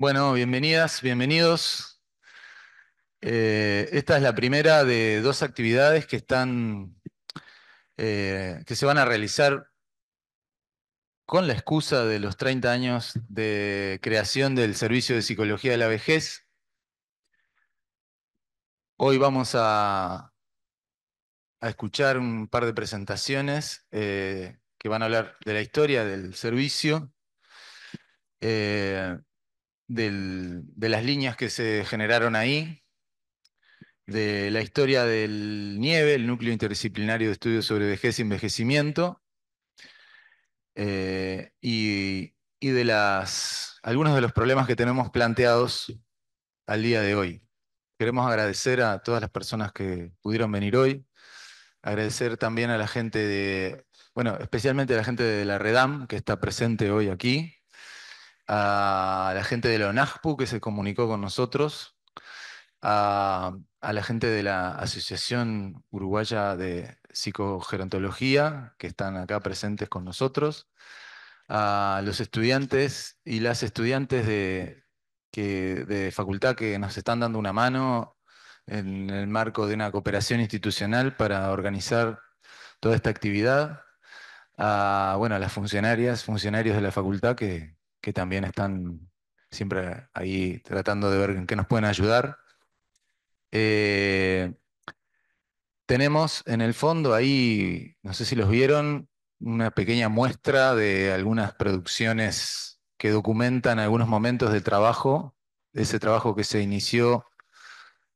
Bueno, bienvenidas, bienvenidos. Eh, esta es la primera de dos actividades que están, eh, que se van a realizar con la excusa de los 30 años de creación del Servicio de Psicología de la Vejez. Hoy vamos a, escuchar un par de presentaciones eh, que van a hablar de la historia del servicio de las líneas que se generaron ahí, de la historia del nieve, el núcleo interdisciplinario de estudios sobre vejez y envejecimiento, eh, y, y, de las, algunos de los problemas que tenemos planteados al día de hoy. Queremos agradecer a todas las personas que pudieron venir hoy, agradecer también a la gente de, bueno, especialmente a la gente de la Redam que está presente hoy aquí, a la gente de la ONAJPU que se comunicó con nosotros, a, la gente de la Asociación Uruguaya de Psicogerontología que están acá presentes con nosotros, a los estudiantes y las estudiantes de, que, de facultad que nos están dando una mano en el marco de una cooperación institucional para organizar toda esta actividad, a, bueno, a las funcionarias, funcionarios de la facultad que, que también están siempre ahí tratando de ver en qué nos pueden ayudar. Eh, tenemos en el fondo ahí, no sé si los vieron, una pequeña muestra de algunas producciones que documentan algunos momentos de trabajo, ese trabajo que se inició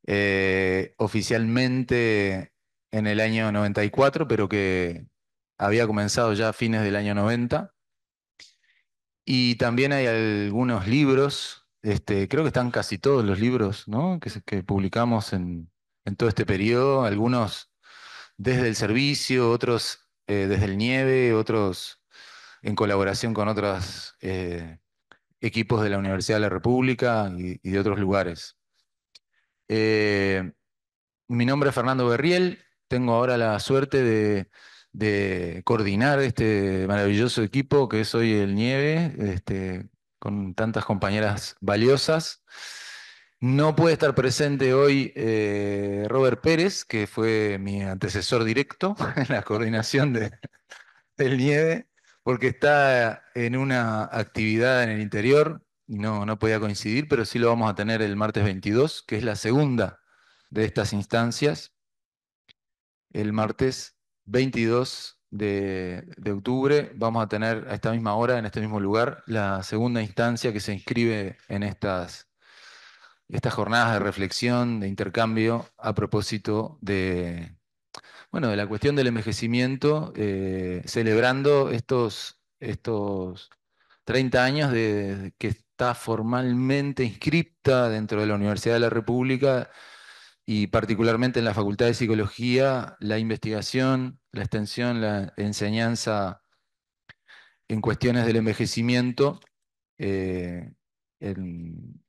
eh, oficialmente en el año 94, pero que había comenzado ya a fines del año 90. Y también hay algunos libros, este, creo que están casi todos los libros ¿no? que, publicamos en, todo este periodo, algunos desde el servicio, otros eh, desde el nieve, otros en colaboración con otros eh, equipos de la Universidad de la República y, de otros lugares. Eh, mi nombre es Fernando Berriel, tengo ahora la suerte de de coordinar este maravilloso equipo que es hoy el Nieve, este, con tantas compañeras valiosas. No puede estar presente hoy eh, Robert Pérez, que fue mi antecesor directo en la coordinación de, del Nieve, porque está en una actividad en el interior y no, no podía coincidir, pero sí lo vamos a tener el martes 22, que es la segunda de estas instancias, el martes 22 de, octubre vamos a tener a esta misma hora, en este mismo lugar, la segunda instancia que se inscribe en estas, estas jornadas de reflexión, de intercambio a propósito de, bueno, de la cuestión del envejecimiento, eh, celebrando estos, estos 30 años que está formalmente inscripta dentro de la Universidad de la República y particularmente en la Facultad de Psicología, la investigación, la extensión, la enseñanza en cuestiones del envejecimiento eh, en,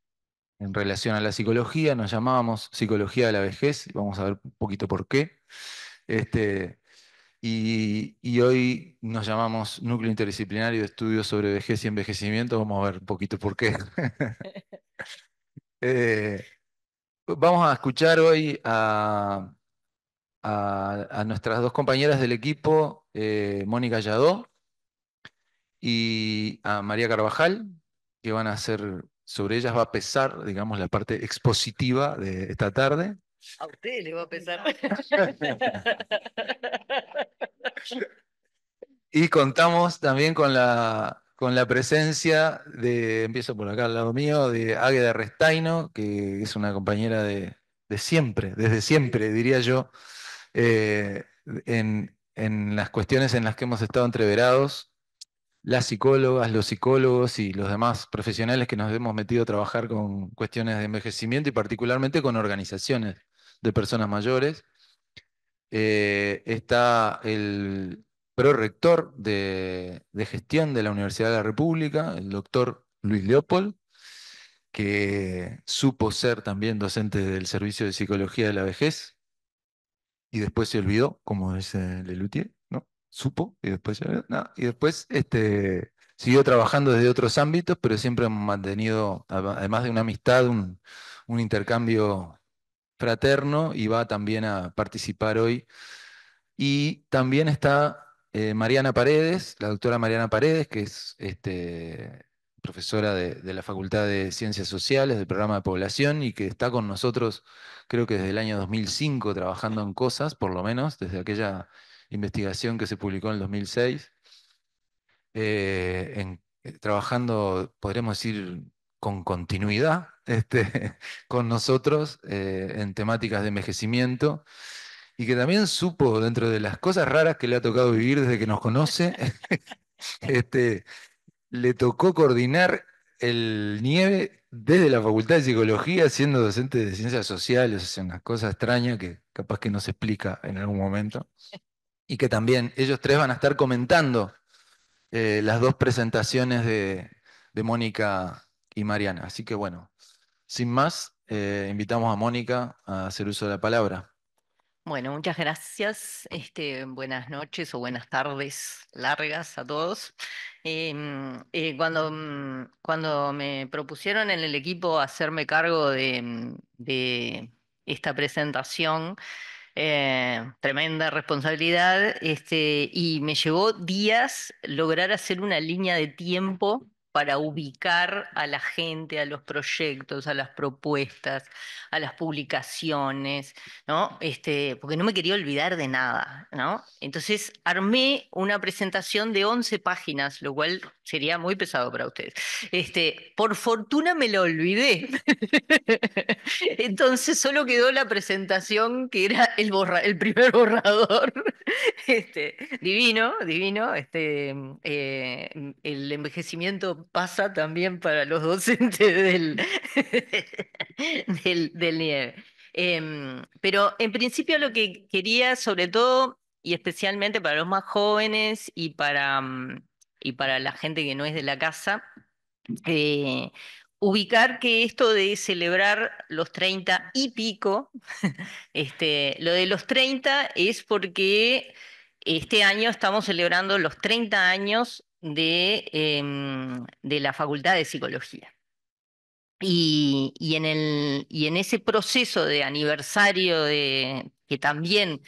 relación a la psicología, nos llamábamos Psicología de la Vejez, vamos a ver un poquito por qué. Este, y, hoy nos llamamos Núcleo Interdisciplinario de Estudios sobre Vejez y Envejecimiento, vamos a ver un poquito por qué. Eh, Vamos a escuchar hoy a, nuestras dos compañeras del equipo, eh, Mónica Yadó y a María Carvajal, que van a hacer, sobre ellas va a pesar, digamos, la parte expositiva de esta tarde. A usted le va a pesar. y contamos también con la con la presencia de, empiezo por acá al lado mío, de Águeda Restaino, que es una compañera de, siempre, desde siempre, diría yo, eh, en, las cuestiones en las que hemos estado entreverados, las psicólogas, los psicólogos y los demás profesionales que nos hemos metido a trabajar con cuestiones de envejecimiento y particularmente con organizaciones de personas mayores. Eh, está el prorector de, de gestión de la Universidad de la República, el doctor Luis Leopold, que supo ser también docente del Servicio de Psicología de la Vejez y después se olvidó, como dice Lelutier, ¿no? Supo y después se olvidó. y después este, siguió trabajando desde otros ámbitos, pero siempre hemos mantenido, además de una amistad, un, un intercambio fraterno y va también a participar hoy. Y también está eh, Mariana Paredes, la doctora Mariana Paredes, que es este, profesora de, la Facultad de Ciencias Sociales del programa de población y que está con nosotros, creo que desde el año 2005, trabajando en cosas, por lo menos, desde aquella investigación que se publicó en el 2006, eh, eh, trabajando, podríamos decir, con continuidad este, con nosotros en temáticas de envejecimiento y que también supo, dentro de las cosas raras que le ha tocado vivir desde que nos conoce, este, le tocó coordinar el nieve desde la Facultad de Psicología, siendo docente de ciencias sociales, es una cosa extraña que capaz que no se explica en algún momento, y que también ellos tres van a estar comentando eh, las dos presentaciones de, Mónica y Mariana. Así que bueno, sin más, eh, invitamos a Mónica a hacer uso de la palabra. Bueno, muchas gracias. Este, buenas noches o buenas tardes largas a todos. Em, eh, mm, cuando, me propusieron en el equipo hacerme cargo de, mm, esta presentación, eh, tremenda responsabilidad, este, y me llevó días lograr hacer una línea de tiempo para ubicar a la gente, a los proyectos, a las propuestas, a las publicaciones, ¿no? Este, porque no me quería olvidar de nada, ¿no? Entonces armé una presentación de 11 páginas, lo cual sería muy pesado para ustedes. Este, por fortuna me la olvidé. Entonces solo quedó la presentación que era el, el primer borrador. Este, divino, divino. Este, eh, el envejecimiento pasa también para los docentes del, del, nieve. Em, pero en principio lo que quería, sobre todo, y especialmente para los más jóvenes y para, mm, y para la gente que no es de la casa, eh, ubicar que esto de celebrar los 30 y pico, este, lo de los 30 es porque este año estamos celebrando los 30 años Em, de, la Facultad de Psicología. Y, en el, en ese proceso de aniversario, de, que también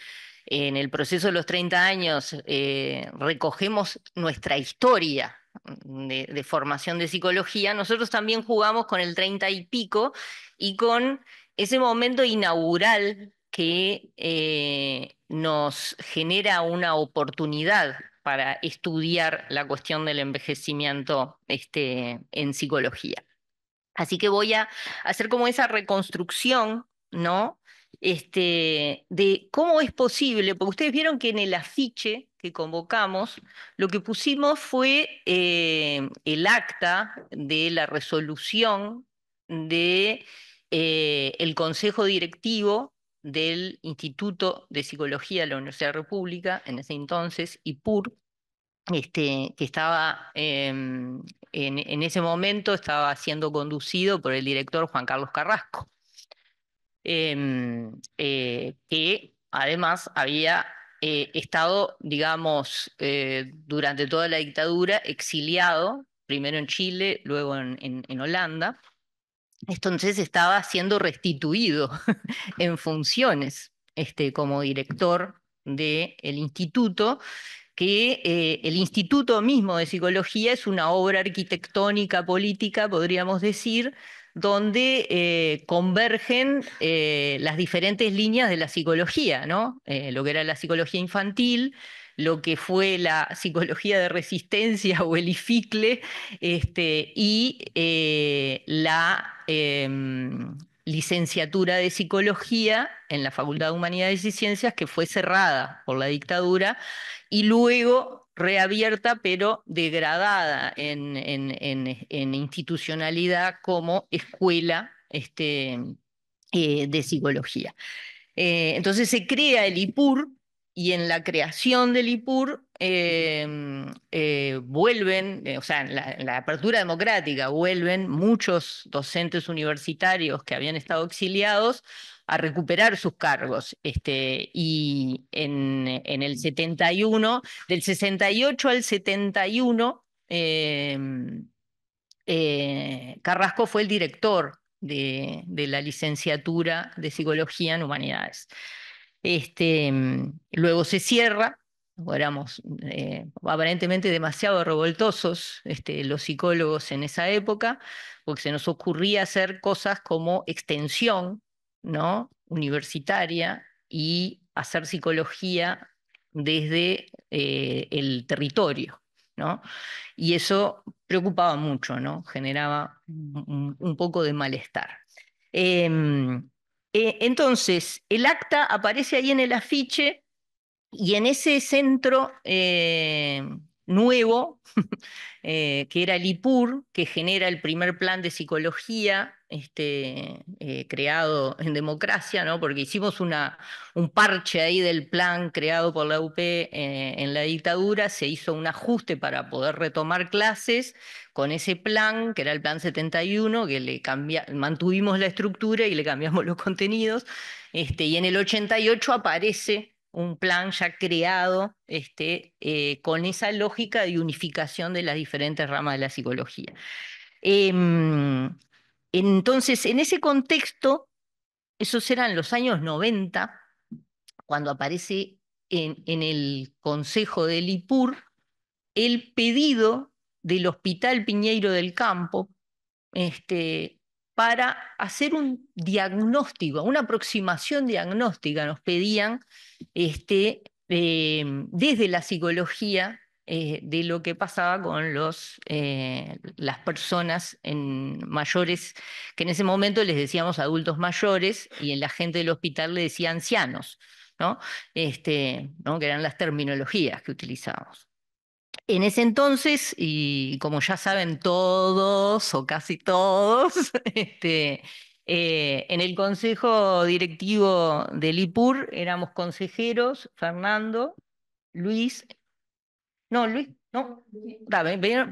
en el proceso de los 30 años eh, recogemos nuestra historia de, formación de psicología, nosotros también jugamos con el 30 y pico y con ese momento inaugural que eh, nos genera una oportunidad para estudiar la cuestión del envejecimiento este, en psicología. Así que voy a hacer como esa reconstrucción, ¿no? Este, de cómo es posible, porque ustedes vieron que en el afiche que convocamos, lo que pusimos fue eh, el acta de la resolución del de, eh, Consejo Directivo del Instituto de Psicología de la Universidad de República, en ese entonces, IPUR, este, que estaba em, en, ese momento estaba siendo conducido por el director Juan Carlos Carrasco, em, eh, que además había eh, estado, digamos, eh, durante toda la dictadura exiliado, primero en Chile, luego en Holanda, entonces estaba siendo restituido en funciones este, como director del el instituto, que eh, el Instituto mismo de Psicología es una obra arquitectónica política, podríamos decir, donde eh, convergen eh, las diferentes líneas de la psicología, ¿no? lo que era la psicología infantil, lo que fue la psicología de resistencia o el IFICLE este, y eh, la em, licenciatura de psicología en la Facultad de Humanidades y Ciencias que fue cerrada por la dictadura y luego reabierta pero degradada en, institucionalidad como escuela este, eh, de psicología. Eh, entonces se crea el IPUR y en la creación del IPUR em, eh, vuelven, eh, o sea, en la, apertura democrática vuelven muchos docentes universitarios que habían estado exiliados a recuperar sus cargos. Este, y en, el 71, del 68 al 71, em, eh, Carrasco fue el director de la licenciatura de Psicología en Humanidades. Este, mm, luego se cierra, éramos eh, aparentemente demasiado revoltosos este, los psicólogos en esa época, porque se nos ocurría hacer cosas como extensión ¿no? universitaria y hacer psicología desde eh, el territorio. ¿no? Y eso preocupaba mucho, ¿no? generaba un, poco de malestar. Em, eh, entonces, el acta aparece ahí en el afiche y en ese centro eh, nuevo, eh, que era el IPUR, que genera el primer plan de psicología este, creado en democracia, ¿no? porque hicimos un parche ahí del plan creado por la UP en la dictadura, se hizo un ajuste para poder retomar clases, con ese plan, que era el plan 71, que le mantuvimos la estructura y le cambiamos los contenidos, este, y en el 88 aparece un plan ya creado este, eh, con esa lógica de unificación de las diferentes ramas de la psicología. Em, entonces, en ese contexto, esos eran los años 90, cuando aparece en, en el Consejo de Lipur el pedido del Hospital Piñeiro del Campo este, para hacer un diagnóstico, una aproximación diagnóstica. Nos pedían este, em, desde la psicología eh, de lo que pasaba con los, eh, las personas en mayores, que en ese momento les decíamos adultos mayores y en la gente del hospital le decía ancianos, ¿no? Este, que eran las terminologías que utilizábamos. En ese entonces, y como ya saben todos o casi todos, este, eh, en el consejo directivo del IPUR éramos consejeros Fernando, Luis, no, Luis, no,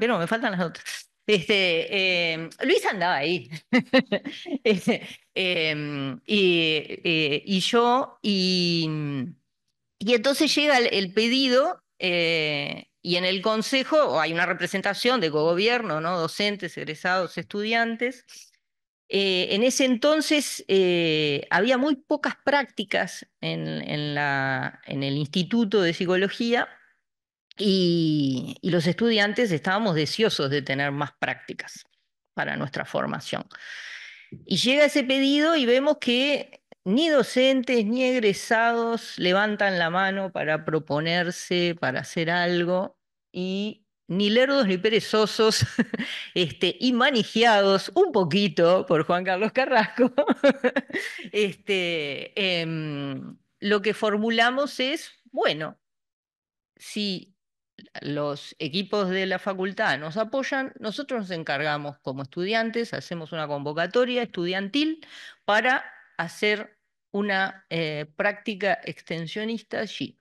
pero, me faltan las notas. Este, em, Luis andaba ahí. Este, em, eh, y, yo, y, entonces llega el pedido eh, y en el consejo hay una representación de gobierno, ¿no? docentes, egresados, estudiantes. Eh, en ese entonces eh, había muy pocas prácticas en, el Instituto de Psicología y, y los estudiantes estábamos deseosos de tener más prácticas para nuestra formación. Y llega ese pedido y vemos que ni docentes ni egresados levantan la mano para proponerse, para hacer algo, y ni lerdos ni perezosos, este, y manijeados un poquito por Juan Carlos Carrasco, este, em, lo que formulamos es, bueno, si los equipos de la facultad nos apoyan, nosotros nos encargamos como estudiantes, hacemos una convocatoria estudiantil para hacer una eh, práctica extensionista allí.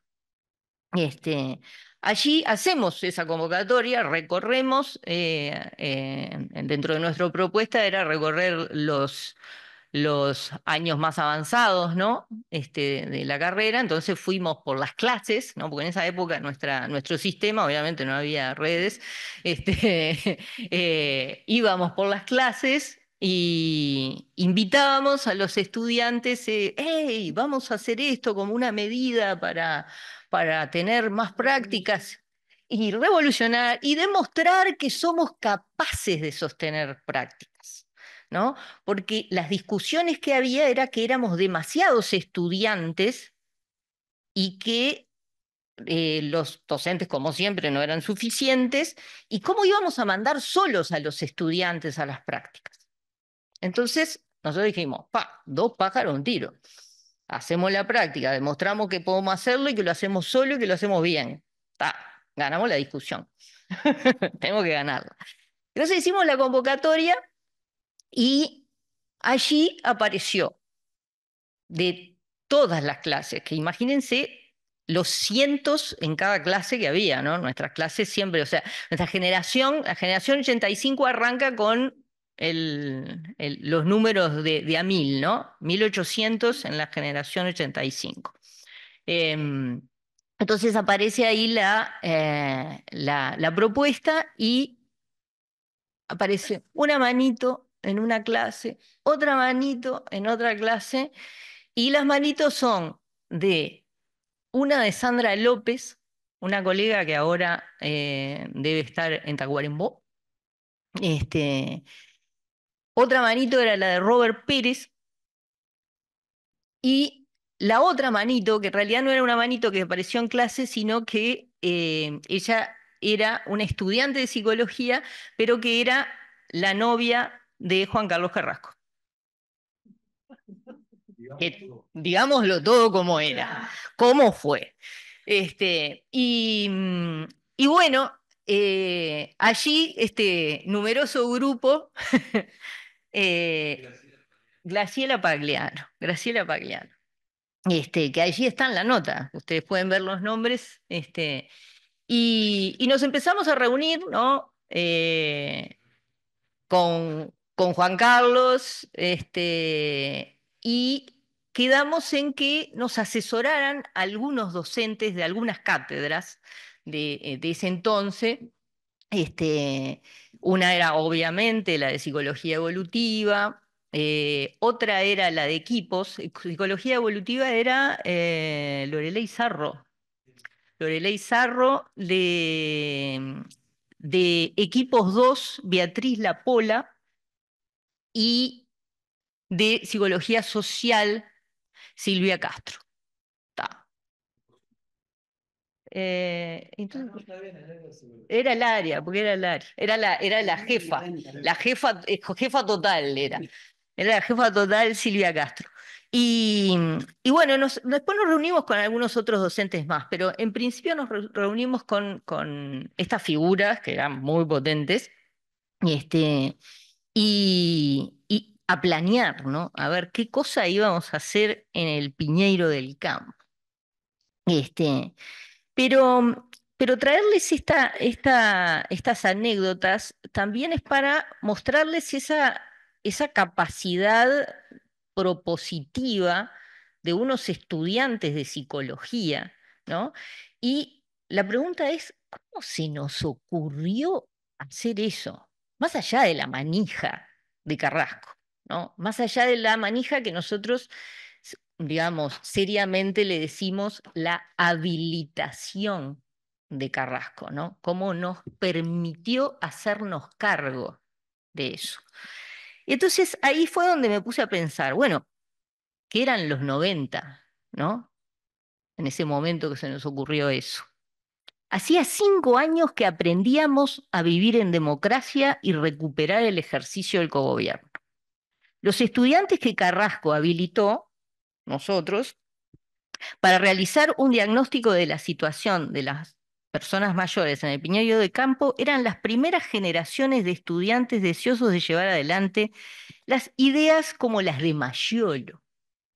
Este, allí hacemos esa convocatoria, recorremos, eh, eh, dentro de nuestra propuesta era recorrer los, los años más avanzados ¿no? este, de la carrera, entonces fuimos por las clases, ¿no? porque en esa época nuestra, nuestro sistema, obviamente no había redes, este, íbamos por las clases y invitábamos a los estudiantes, eh, vamos a hacer esto como una medida para, para tener más prácticas y revolucionar y demostrar que somos capaces de sostener prácticas. ¿no? Porque las discusiones que había era que éramos demasiados estudiantes y que eh, los docentes, como siempre, no eran suficientes, y cómo íbamos a mandar solos a los estudiantes a las prácticas. Entonces, nosotros dijimos, pa, dos pájaros, un tiro. Hacemos la práctica, demostramos que podemos hacerlo y que lo hacemos solo y que lo hacemos bien. Ta, ganamos la discusión. Tenemos que ganarla. Entonces hicimos la convocatoria y allí apareció de todas las clases, que imagínense los cientos en cada clase que había, ¿no? Nuestras clases siempre, o sea, nuestra generación, la generación 85 arranca con los números de, a mil, ¿no? 1800 en la generación 85. Em, entonces aparece ahí eh, la, la, propuesta y aparece una manito en una clase, otra manito en otra clase, y las manitos son de una de Sandra López, una colega que ahora eh, debe estar en Tacuarembó, este, otra manito era la de Robert Pérez. Y la otra manito, que en realidad no era una manito que apareció en clase, sino que eh, ella era una estudiante de psicología, pero que era la novia de Juan Carlos Carrasco. digámoslo todo como era, cómo fue. Este, y, mm, bueno, eh, allí este numeroso grupo Eh, Graciela Pagliano, Graciela Pagliano. Este, que allí está en la nota, ustedes pueden ver los nombres, este, y, nos empezamos a reunir, ¿no? Eh, con, con, Juan Carlos, este, y quedamos en que nos asesoraran algunos docentes de algunas cátedras de, eh, de ese entonces, este, una era obviamente la de psicología evolutiva, eh, otra era la de equipos. Psicología evolutiva era eh, Lorelei zarro Lorelei zarro de, de Equipos 2, Beatriz Lapola, y de Psicología Social, Silvia Castro. Eh, ah, entonces, era el área, porque era el área, era la, era la jefa, la jefa, eh, jefa total era. Era la jefa total Silvia Castro. Y, bueno, después nos reunimos con algunos otros docentes más, pero en principio nos reunimos con, estas figuras que eran muy potentes y, este, a planear, ¿no? A ver qué cosa íbamos a hacer en el Piñeiro del Campo. Este, pero, pero traerles estas anécdotas también es para mostrarles esa, capacidad propositiva de unos estudiantes de psicología, Y la pregunta es, ¿cómo se nos ocurrió hacer eso? Más allá de la manija de Carrasco, ¿no? Más allá de la manija que nosotros digamos, seriamente le decimos la habilitación de Carrasco, ¿no? Cómo nos permitió hacernos cargo de eso. Y entonces ahí fue donde me puse a pensar, bueno, que eran los 90, ¿no? En ese momento que se nos ocurrió eso. Hacía cinco años que aprendíamos a vivir en democracia y recuperar el ejercicio del cogobierno. Los estudiantes que Carrasco habilitó nosotros, para realizar un diagnóstico de la situación de las personas mayores en el Piñeiro de Campo eran las primeras generaciones de estudiantes deseosos de llevar adelante las ideas como las de Mayolo.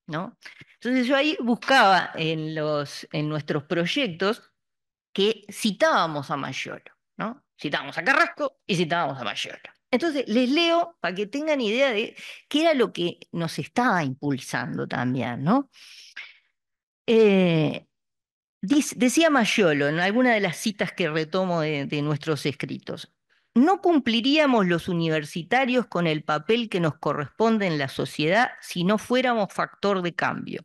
¿no? Entonces yo ahí buscaba en, los, en nuestros proyectos que citábamos a Mayolo, ¿no? citábamos a Carrasco y citábamos a Mayolo. Entonces, les leo para que tengan idea de qué era lo que nos estaba impulsando también, eh, decía Mayolo en alguna de las citas que retomo de nuestros escritos, no cumpliríamos los universitarios con el papel que nos corresponde en la sociedad si no fuéramos factor de cambio.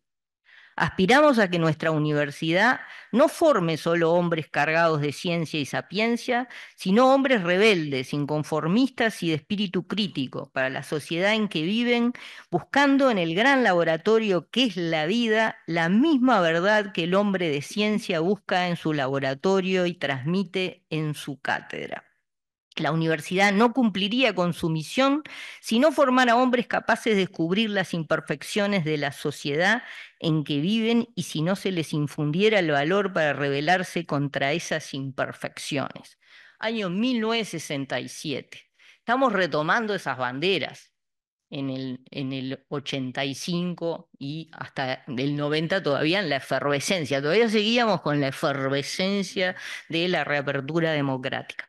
Aspiramos a que nuestra universidad no forme solo hombres cargados de ciencia y sapiencia, sino hombres rebeldes, inconformistas y de espíritu crítico para la sociedad en que viven, buscando en el gran laboratorio que es la vida la misma verdad que el hombre de ciencia busca en su laboratorio y transmite en su cátedra. La universidad no cumpliría con su misión si no formara hombres capaces de descubrir las imperfecciones de la sociedad en que viven y si no se les infundiera el valor para rebelarse contra esas imperfecciones. Año 1967. Estamos retomando esas banderas en el, en el 85 y hasta el 90 todavía en la efervescencia. Todavía seguíamos con la efervescencia de la reapertura democrática.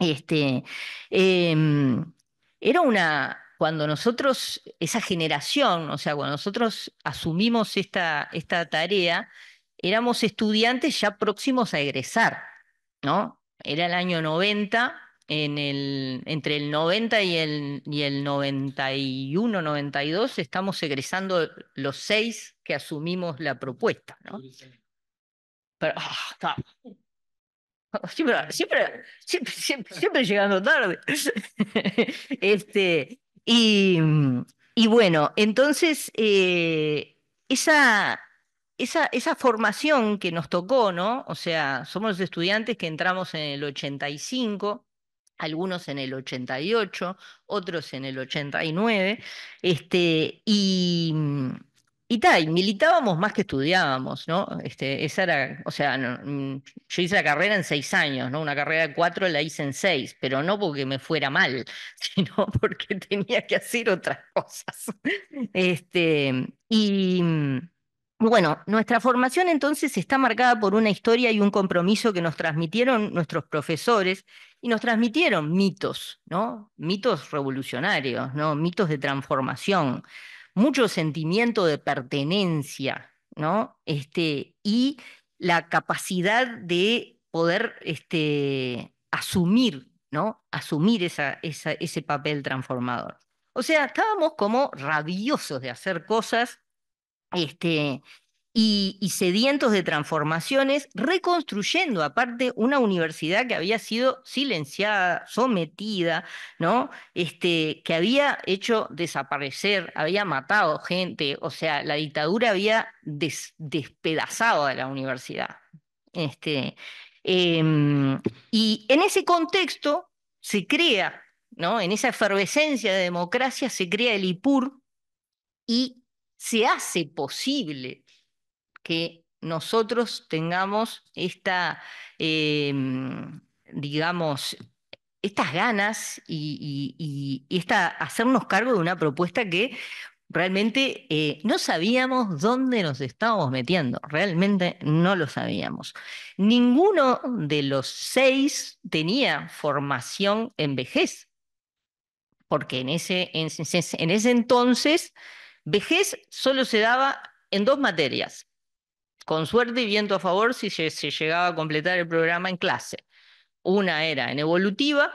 Este, em, era una, cuando nosotros, esa generación, o sea, cuando nosotros asumimos esta, esta tarea, éramos estudiantes ya próximos a egresar, ¿no? Era el año 90, en el, entre el 90 y el, y el 91, 92, estamos egresando los seis que asumimos la propuesta, ¿no? Pero, ah, Siempre, siempre, siempre, llegando tarde. Este, y, y bueno, entonces eh, esa, esa, esa, formación que nos tocó, ¿no? O sea, somos estudiantes que entramos en el 85, algunos en el 88, otros en el 89, este, y y tal, militábamos más que estudiábamos, ¿no? Este, esa era, o sea, mm, yo hice la carrera en seis años, ¿no? Una carrera de cuatro la hice en seis, pero no porque me fuera mal, sino porque tenía que hacer otras cosas. Este, mm, y bueno, nuestra formación entonces está marcada por una historia y un compromiso que nos transmitieron nuestros profesores y nos transmitieron mitos, ¿no? Mitos revolucionarios, ¿no? Mitos de transformación mucho sentimiento de pertenencia, ¿no? Este, y la capacidad de poder este, asumir, ¿no? Asumir esa, ese papel transformador. O sea, estábamos como rabiosos de hacer cosas este, y, sedientos de transformaciones, reconstruyendo aparte una universidad que había sido silenciada, sometida, ¿no? Este, que había hecho desaparecer, había matado gente, o sea, la dictadura había despedazado a la universidad. Este, em, y en ese contexto se crea, ¿no? En esa efervescencia de democracia se crea el IPUR y se hace posible que nosotros tengamos esta, em, digamos, estas ganas y, hacernos cargo de una propuesta que realmente eh, no sabíamos dónde nos estábamos metiendo, realmente no lo sabíamos. Ninguno de los seis tenía formación en vejez, porque en ese, en, en ese entonces vejez solo se daba en dos materias, con suerte y viento a favor si se, llegaba a completar el programa en clase. Una era en evolutiva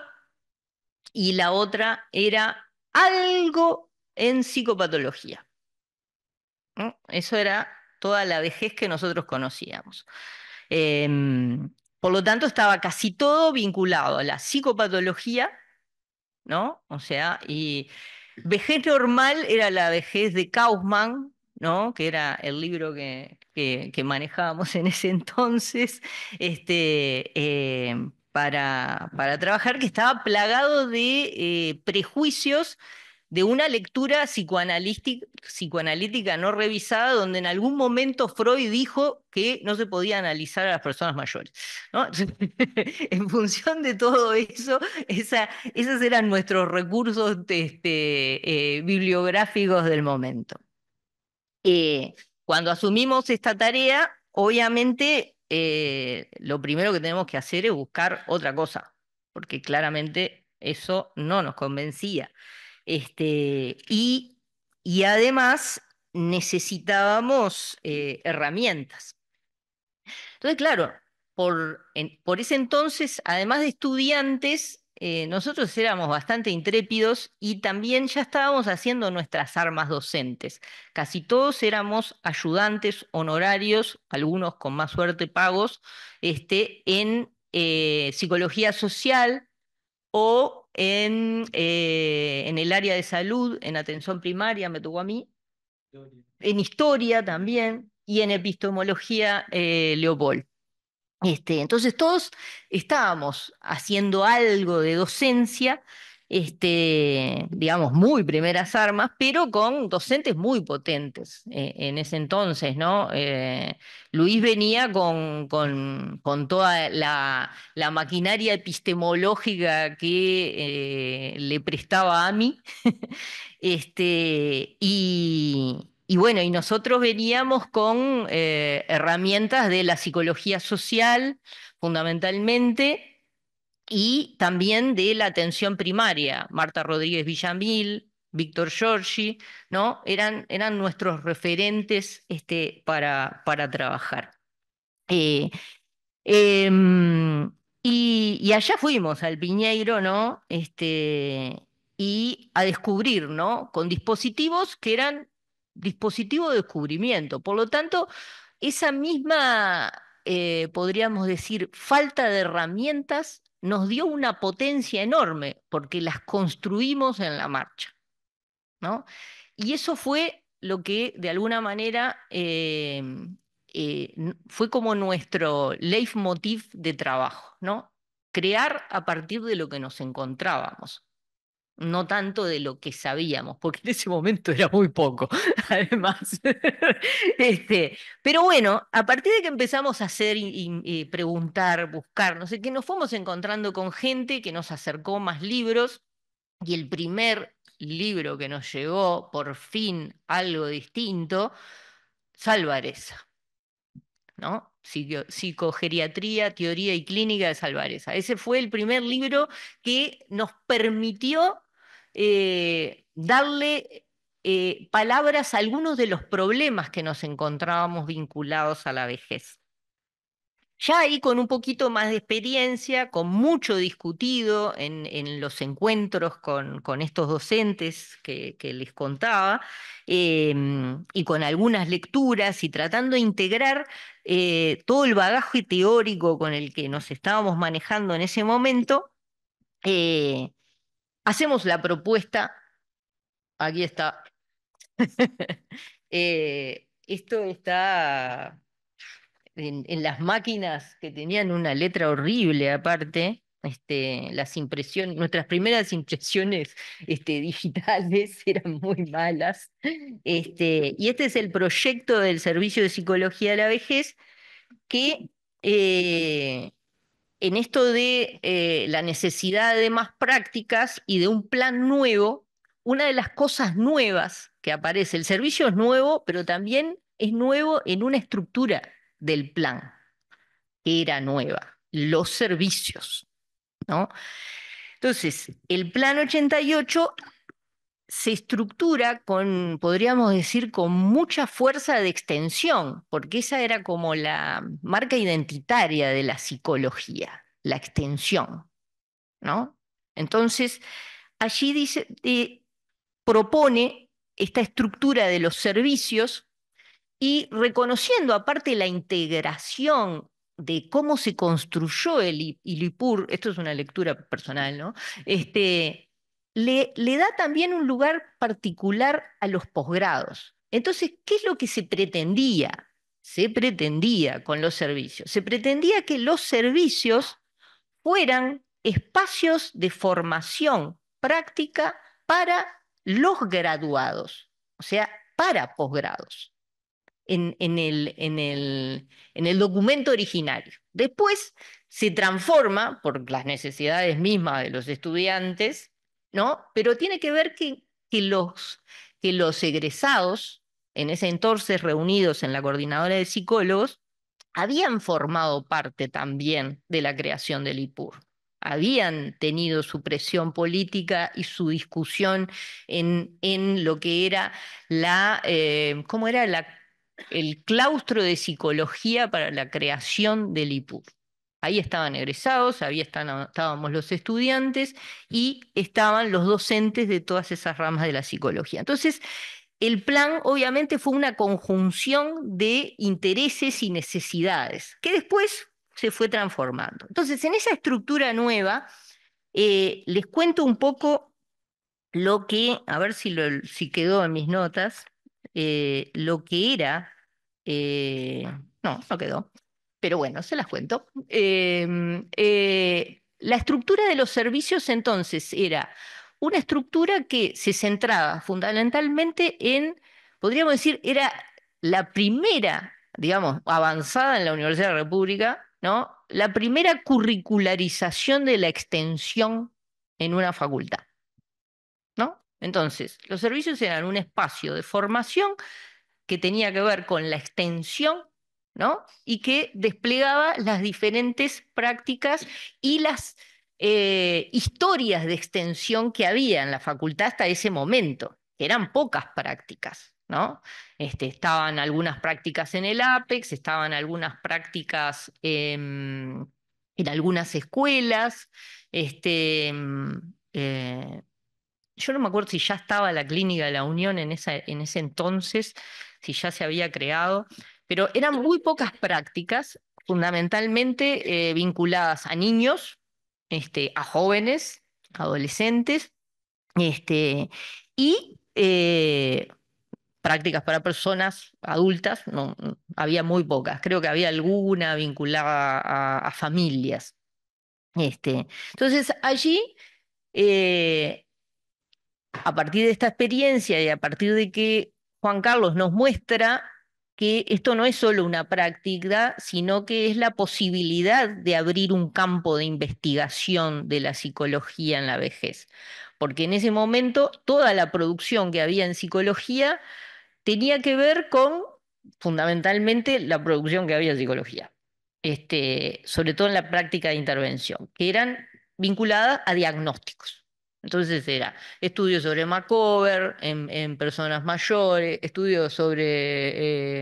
y la otra era algo en psicopatología. Eso era toda la vejez que nosotros conocíamos. Em, por lo tanto, estaba casi todo vinculado a la psicopatología, ¿no? O sea, y vejez normal era la vejez de Kaufmann, ¿no? Que era el libro que, que, manejábamos en ese entonces, este, eh, para, para, trabajar, que estaba plagado de eh, prejuicios de una lectura psicoanalítica, psicoanalítica no revisada, donde en algún momento Freud dijo que no se podía analizar a las personas mayores. en función de todo eso, esa, esos eran nuestros recursos este, eh, bibliográficos del momento. Eh, cuando asumimos esta tarea, obviamente eh, lo primero que tenemos que hacer es buscar otra cosa, porque claramente eso no nos convencía. Este, y, además necesitábamos eh, herramientas. Entonces, claro, por, por ese entonces, además de estudiantes, eh, nosotros éramos bastante intrépidos y también ya estábamos haciendo nuestras armas docentes. Casi todos éramos ayudantes honorarios, algunos con más suerte pagos, este, en eh, psicología social o en, eh, en, el área de salud, en atención primaria, me tocó a mí, en historia también y en epistemología Leopold. Este, entonces todos estábamos haciendo algo de docencia, este, digamos, muy primeras armas, pero con docentes muy potentes eh, en ese entonces, eh, Luis venía con, toda la, maquinaria epistemológica que eh, le prestaba a mí, este, y, y bueno, y nosotros veníamos con eh, herramientas de la psicología social, fundamentalmente, y también de la atención primaria. Marta Rodríguez Villamil, Víctor Giorgi, ¿no? Eran, eran nuestros referentes este, para, para trabajar. Eh, em, y, allá fuimos al Piñeiro, ¿no? Este, y a descubrir, ¿no? Con dispositivos que eran dispositivo de descubrimiento. Por lo tanto, esa misma, eh, podríamos decir, falta de herramientas nos dio una potencia enorme porque las construimos en la marcha. Y eso fue lo que de alguna manera em, eh, fue como nuestro leitmotiv de trabajo, crear a partir de lo que nos encontrábamos no tanto de lo que sabíamos, porque en ese momento era muy poco, además. este, pero bueno, a partir de que empezamos a hacer y, eh, preguntar, buscar, no sé que nos fuimos encontrando con gente que nos acercó más libros y el primer libro que nos llegó, por fin algo distinto, Salvareza. ¿no? Psicogeriatría, teoría y clínica de Salvareza. Ese fue el primer libro que nos permitió eh, darle eh, palabras a algunos de los problemas que nos encontrábamos vinculados a la vejez. Ya ahí con un poquito más de experiencia, con mucho discutido en, los encuentros con, estos docentes que, les contaba, em, y con algunas lecturas y tratando de integrar eh, todo el bagaje teórico con el que nos estábamos manejando en ese momento, hacemos la propuesta, aquí está, eh, esto está en, las máquinas que tenían una letra horrible aparte, este, nuestras primeras impresiones este, digitales eran muy malas. Este, y este es el proyecto del Servicio de Psicología de la Vejez que eh, en esto de eh, la necesidad de más prácticas y de un plan nuevo, una de las cosas nuevas que aparece, el servicio es nuevo, pero también es nuevo en una estructura del plan, era nueva, los servicios. ¿no? Entonces, el plan 88 se estructura con, podríamos decir, con mucha fuerza de extensión, porque esa era como la marca identitaria de la psicología, la extensión, ¿no? Entonces, allí dice, eh, propone esta estructura de los servicios y reconociendo aparte la integración de cómo se construyó el Ilipur, esto es una lectura personal, ¿no? Este, le, da también un lugar particular a los posgrados. Entonces, ¿qué es lo que se pretendía? Se pretendía con los servicios. Se pretendía que los servicios fueran espacios de formación práctica para los graduados, o sea, para posgrados, en, el, en, el, documento originario. Después se transforma, por las necesidades mismas de los estudiantes, ¿no? Pero tiene que ver que, los, que los egresados, en ese entonces reunidos en la coordinadora de psicólogos, habían formado parte también de la creación del IPUR habían tenido su presión política y su discusión en, lo que era la, eh, era? el claustro de psicología para la creación del IPUR. Ahí estaban egresados, ahí estábamos los estudiantes y estaban los docentes de todas esas ramas de la psicología. Entonces, el plan obviamente fue una conjunción de intereses y necesidades, que después se fue transformando. Entonces, en esa estructura nueva, eh, les cuento un poco lo que, a ver si, lo, si quedó en mis notas, eh, lo que era, eh, no, no quedó, pero bueno, se las cuento. Em, eh, la estructura de los servicios entonces era una estructura que se centraba fundamentalmente en, podríamos decir, era la primera, digamos, avanzada en la Universidad de la República, ¿no? La primera curricularización de la extensión en una facultad. ¿No? Entonces, los servicios eran un espacio de formación que tenía que ver con la extensión y que desplegaba las diferentes prácticas y las eh, historias de extensión que había en la facultad hasta ese momento, que eran pocas prácticas, ¿no? Este, estaban algunas prácticas en el APEX, estaban algunas prácticas em, en algunas escuelas, este, em, eh, yo no me acuerdo si ya estaba la clínica de la Unión en ese entonces, si ya se había creado, pero eran muy pocas prácticas fundamentalmente eh, vinculadas a niños, este, a jóvenes, adolescentes, este, y eh, prácticas para personas adultas, no, había muy pocas, creo que había alguna vinculada a, familias. Este. entonces allí, eh, a partir de esta experiencia y a partir de que Juan Carlos nos muestra que esto no es solo una práctica, sino que es la posibilidad de abrir un campo de investigación de la psicología en la vejez. Porque en ese momento toda la producción que había en psicología tenía que ver con fundamentalmente la producción que había en psicología, este, sobre todo en la práctica de intervención, que eran vinculadas a diagnósticos. Entonces era estudios sobre macover en, personas mayores, estudios sobre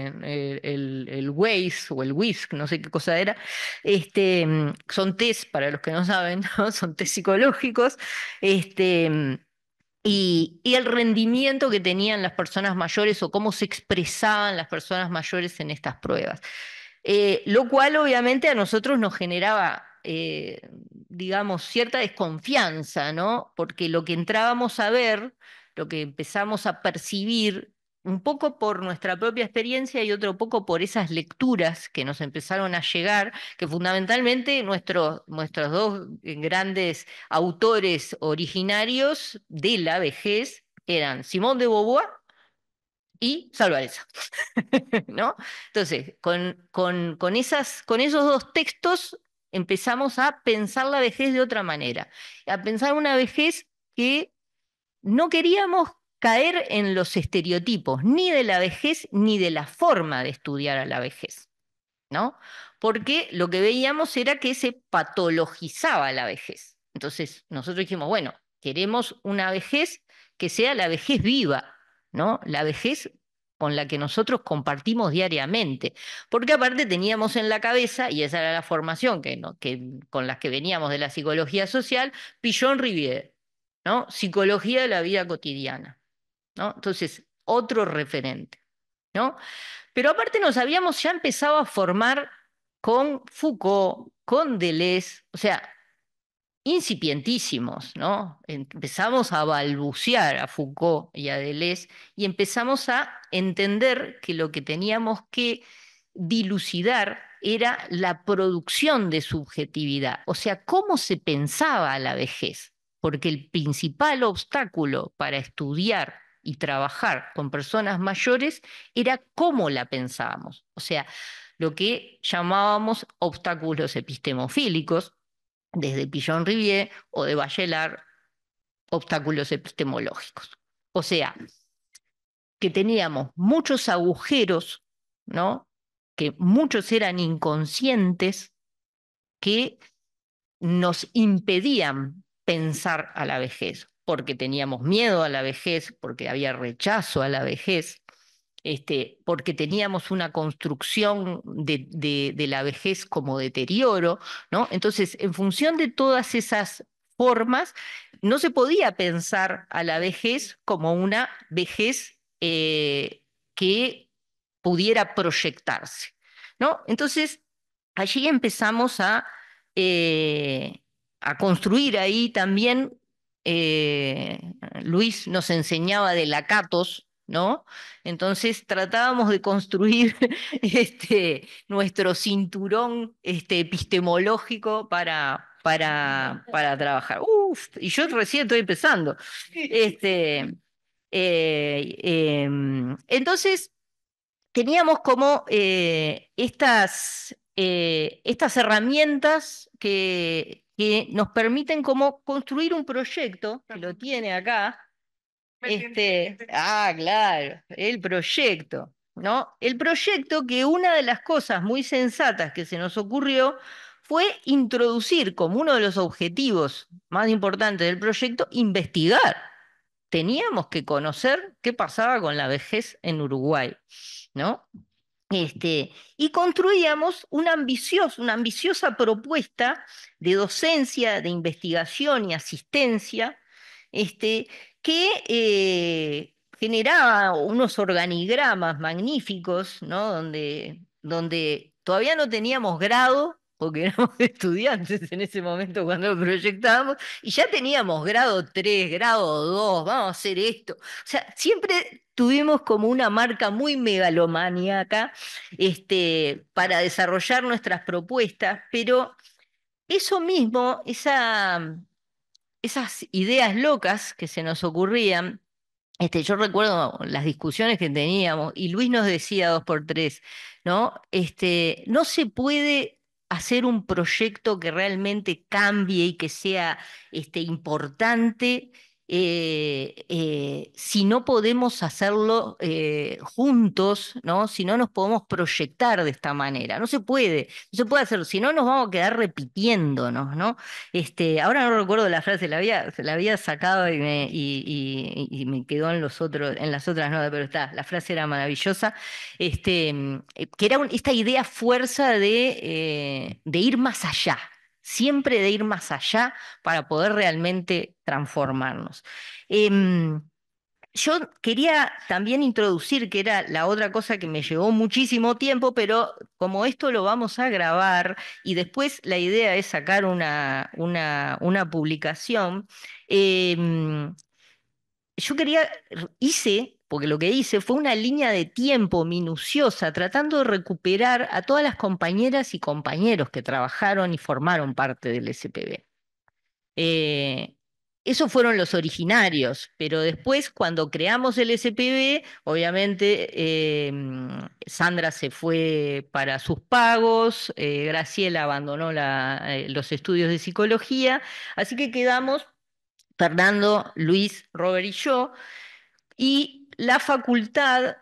eh, eh, el, el o el WISC, no sé qué cosa era. Este, mm, son test, para los que no saben, son test psicológicos. Este, mm, y, el rendimiento que tenían las personas mayores o cómo se expresaban las personas mayores en estas pruebas. Eh, lo cual obviamente a nosotros nos generaba digamos, cierta desconfianza, ¿no? Porque lo que entrábamos a ver, lo que empezamos a percibir, un poco por nuestra propia experiencia y otro poco por esas lecturas que nos empezaron a llegar, que fundamentalmente nuestros, dos grandes autores originarios de la vejez eran Simón de Beauvoir y Salvareza. ¿No? Entonces, con, esas, con esos dos textos empezamos a pensar la vejez de otra manera, a pensar una vejez que no queríamos caer en los estereotipos, ni de la vejez ni de la forma de estudiar a la vejez, ¿no? Porque lo que veíamos era que se patologizaba la vejez. Entonces, nosotros dijimos, bueno, queremos una vejez que sea la vejez viva, ¿no? La vejez con la que nosotros compartimos diariamente, porque aparte teníamos en la cabeza, y esa era la formación que, con la que veníamos de la psicología social, Pillon Rivière, ¿no? Psicología de la vida cotidiana, ¿no? Entonces, otro referente, ¿no? Pero aparte nos habíamos ya empezado a formar con Foucault, con Deleuze, o sea, incipientísimos, ¿no? Empezamos a balbucear a Foucault y a Deleuze y empezamos a entender que lo que teníamos que dilucidar era la producción de subjetividad, o sea, cómo se pensaba la vejez, porque el principal obstáculo para estudiar y trabajar con personas mayores era cómo la pensábamos, o sea, lo que llamábamos obstáculos epistemofílicos, desde Pillon Rivier o de Bachelard, obstáculos epistemológicos. O sea, que teníamos muchos agujeros, ¿no? que muchos eran inconscientes, que nos impedían pensar a la vejez, porque teníamos miedo a la vejez, porque había rechazo a la vejez, este, porque teníamos una construcción de, la vejez como deterioro, ¿no? Entonces, en función de todas esas formas, no se podía pensar a la vejez como una vejez eh, que pudiera proyectarse, ¿no? Entonces, allí empezamos a, eh, a construir ahí también, eh, Luis nos enseñaba de Lacatos, entonces tratábamos de construir este, nuestro cinturón este, epistemológico para, trabajar. y yo recién estoy empezando. Este, eh, em, entonces, teníamos como eh, eh, estas, herramientas que, nos permiten como construir un proyecto, que lo tiene acá, pues este, ah, claro, el proyecto, ¿no? El proyecto que una de las cosas muy sensatas que se nos ocurrió fue introducir como uno de los objetivos más importantes del proyecto, investigar. Teníamos que conocer qué pasaba con la vejez en Uruguay, ¿no? Este, y construíamos una, ambiciosa, propuesta de docencia, de investigación y asistencia, este, que eh, generaba unos organigramas magníficos, ¿no? Donde, donde todavía no teníamos grado, porque éramos estudiantes en ese momento cuando lo proyectábamos, y ya teníamos grado 3, grado 2, vamos a hacer esto. O sea, siempre tuvimos como una marca muy megalomaniaca este, para desarrollar nuestras propuestas, pero eso mismo, esa, esas ideas locas que se nos ocurrían, este, yo recuerdo las discusiones que teníamos y Luis nos decía dos por tres, ¿no? Este, no se puede hacer un proyecto que realmente cambie y que sea este, importante eh, eh, si no podemos hacerlo eh, juntos, ¿no? si no nos podemos proyectar de esta manera. No se puede, no se puede hacerlo, si no nos vamos a quedar repitiéndonos. ¿no? Este, ahora no recuerdo la frase, la había, la había sacado y me, quedó en, los otros, en las otras notas, pero está, la frase era maravillosa, este, que era esta idea fuerza de ir más allá siempre de ir más allá para poder realmente transformarnos. Em, yo quería también introducir, que era la otra cosa que me llevó muchísimo tiempo, pero como esto lo vamos a grabar y después la idea es sacar una, una, publicación, em, yo quería, hice porque lo que hice fue una línea de tiempo minuciosa tratando de recuperar a todas las compañeras y compañeros que trabajaron y formaron parte del SPB. Eh, esos fueron los originarios, pero después cuando creamos el SPB, obviamente eh, Sandra se fue para sus pagos, eh, Graciela abandonó los estudios de psicología, así que quedamos Fernando, Luis, Robert y yo, y la facultad,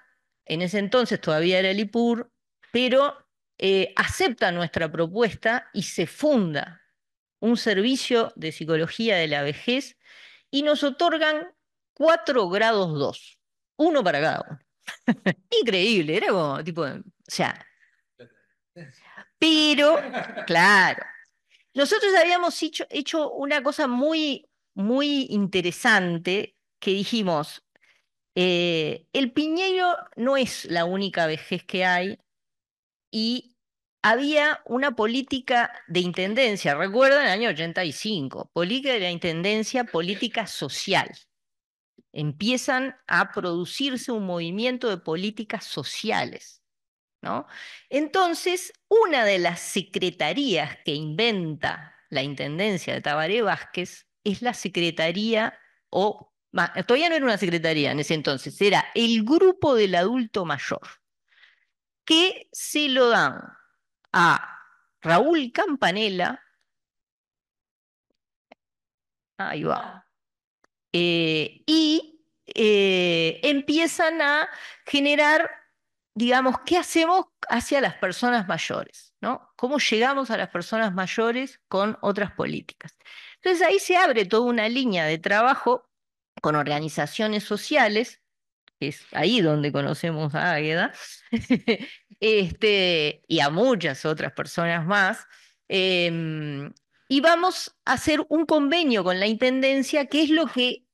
en ese entonces todavía era el IPUR, pero eh, acepta nuestra propuesta y se funda un servicio de psicología de la vejez y nos otorgan cuatro grados dos, uno para cada uno. Increíble, era como tipo, o sea. Pero, claro, nosotros habíamos hecho, hecho una cosa muy, muy interesante que dijimos, eh, el piñeiro no es la única vejez que hay y había una política de intendencia, recuerda en el año 85, política de la intendencia, política social. Empiezan a producirse un movimiento de políticas sociales. ¿no? Entonces, una de las secretarías que inventa la intendencia de Tabaré Vázquez es la secretaría o todavía no era una secretaría en ese entonces, era el grupo del adulto mayor, que se lo dan a Raúl Campanella. Ahí va. Ah. Eh, y eh, empiezan a generar, digamos, ¿qué hacemos hacia las personas mayores? ¿no? ¿Cómo llegamos a las personas mayores con otras políticas? Entonces ahí se abre toda una línea de trabajo con organizaciones sociales, que es ahí donde conocemos a Águeda, este, y a muchas otras personas más, em, y vamos a hacer un convenio con la Intendencia, que es lo que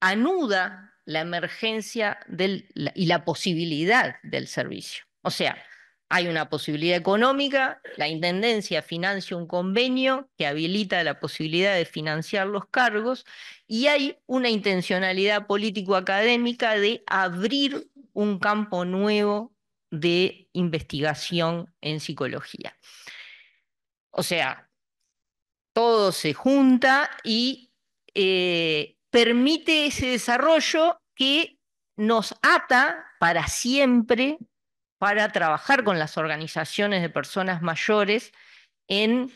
anuda la emergencia del, y la posibilidad del servicio. O sea, hay una posibilidad económica, la Intendencia financia un convenio que habilita la posibilidad de financiar los cargos y hay una intencionalidad político-académica de abrir un campo nuevo de investigación en psicología. O sea, todo se junta y eh, permite ese desarrollo que nos ata para siempre para trabajar con las organizaciones de personas mayores en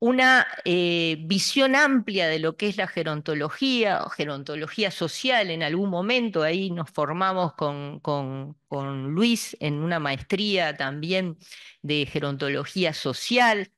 una eh, visión amplia de lo que es la gerontología o gerontología social. En algún momento ahí nos formamos con, Luis en una maestría también de gerontología social.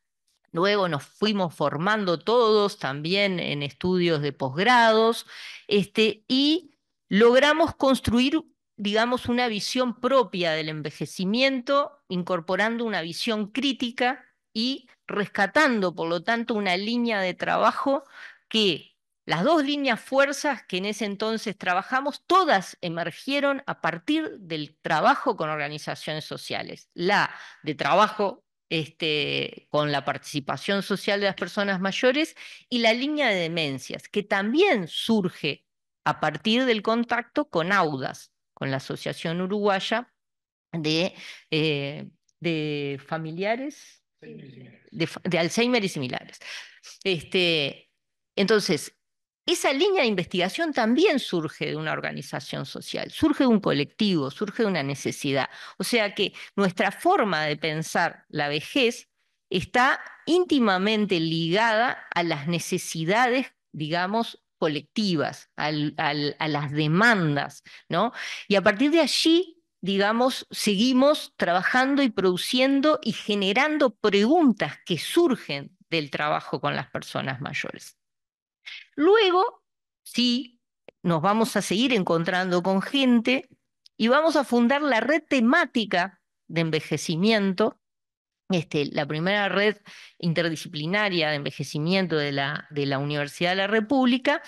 Luego nos fuimos formando todos también en estudios de posgrados este, y logramos construir digamos, una visión propia del envejecimiento, incorporando una visión crítica y rescatando, por lo tanto, una línea de trabajo que las dos líneas fuerzas que en ese entonces trabajamos, todas emergieron a partir del trabajo con organizaciones sociales. La de trabajo este, con la participación social de las personas mayores y la línea de demencias, que también surge a partir del contacto con AUDAS, con la Asociación Uruguaya de, eh, de Familiares de, de, Alzheimer y similares. Este, entonces, esa línea de investigación también surge de una organización social, surge de un colectivo, surge de una necesidad. O sea que nuestra forma de pensar la vejez está íntimamente ligada a las necesidades, digamos, colectivas, a las demandas, ¿no? Y a partir de allí, digamos, seguimos trabajando y produciendo y generando preguntas que surgen del trabajo con las personas mayores. Luego, sí, nos vamos a seguir encontrando con gente y vamos a fundar la red temática de envejecimiento este, la primera red interdisciplinaria de envejecimiento de la, de la Universidad de la República,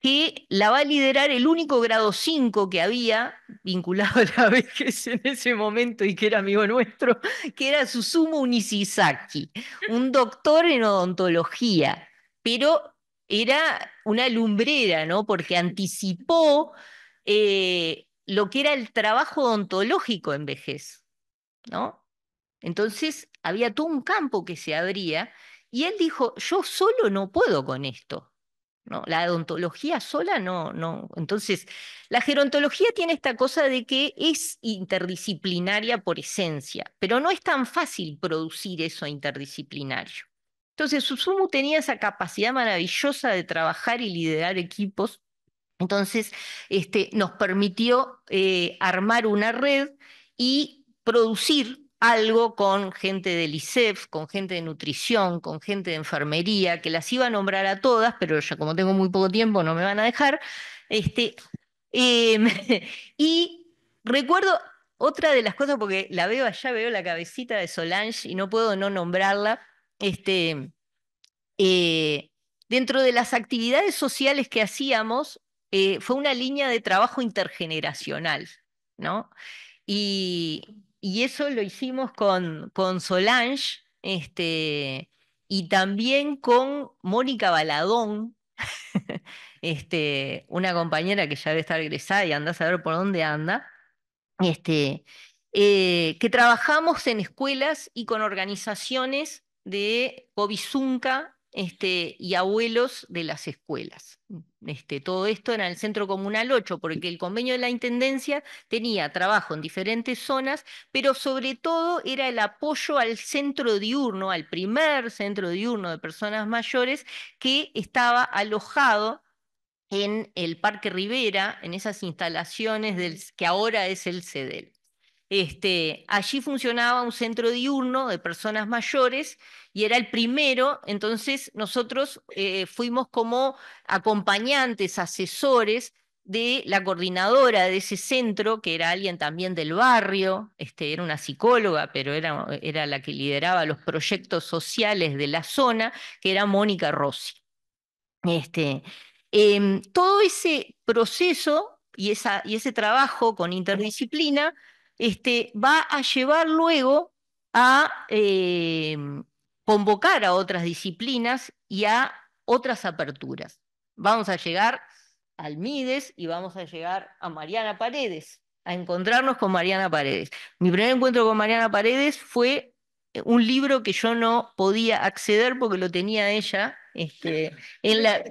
que la va a liderar el único grado 5 que había vinculado a la vejez en ese momento y que era amigo nuestro, que era Susumu Nishisaki, un doctor en odontología, pero era una lumbrera, ¿no? Porque anticipó eh, lo que era el trabajo odontológico en vejez, ¿no? Entonces había todo un campo que se abría y él dijo, yo solo no puedo con esto. ¿no? La odontología sola no, no. Entonces, la gerontología tiene esta cosa de que es interdisciplinaria por esencia, pero no es tan fácil producir eso interdisciplinario. Entonces, Susumu tenía esa capacidad maravillosa de trabajar y liderar equipos. Entonces, este, nos permitió eh, armar una red y producir algo con gente del ISEF, con gente de nutrición, con gente de enfermería, que las iba a nombrar a todas, pero ya como tengo muy poco tiempo no me van a dejar. Este, em, y recuerdo otra de las cosas, porque la veo allá, veo la cabecita de Solange y no puedo no nombrarla. Este, eh, dentro de las actividades sociales que hacíamos, eh, fue una línea de trabajo intergeneracional, ¿no? Y y eso lo hicimos con, Solange este, y también con Mónica Baladón, este, una compañera que ya debe estar egresada y anda a saber por dónde anda, este, eh, que trabajamos en escuelas y con organizaciones de Covizunca este, y abuelos de las escuelas. Este, todo esto era el Centro Comunal 8, porque el convenio de la Intendencia tenía trabajo en diferentes zonas, pero sobre todo era el apoyo al centro diurno, al primer centro diurno de personas mayores que estaba alojado en el Parque Rivera, en esas instalaciones del, que ahora es el CEDEL. Este, allí funcionaba un centro diurno de personas mayores y era el primero, entonces nosotros eh, fuimos como acompañantes, asesores de la coordinadora de ese centro, que era alguien también del barrio, este, era una psicóloga, pero era, la que lideraba los proyectos sociales de la zona, que era Mónica Rossi. Este, em, todo ese proceso y ese trabajo con interdisciplina este, va a llevar luego a eh, convocar a otras disciplinas y a otras aperturas. Vamos a llegar al Mides y vamos a llegar a Mariana Paredes, a encontrarnos con Mariana Paredes. Mi primer encuentro con Mariana Paredes fue eh, un libro que yo no podía acceder porque lo tenía ella. Este, en la,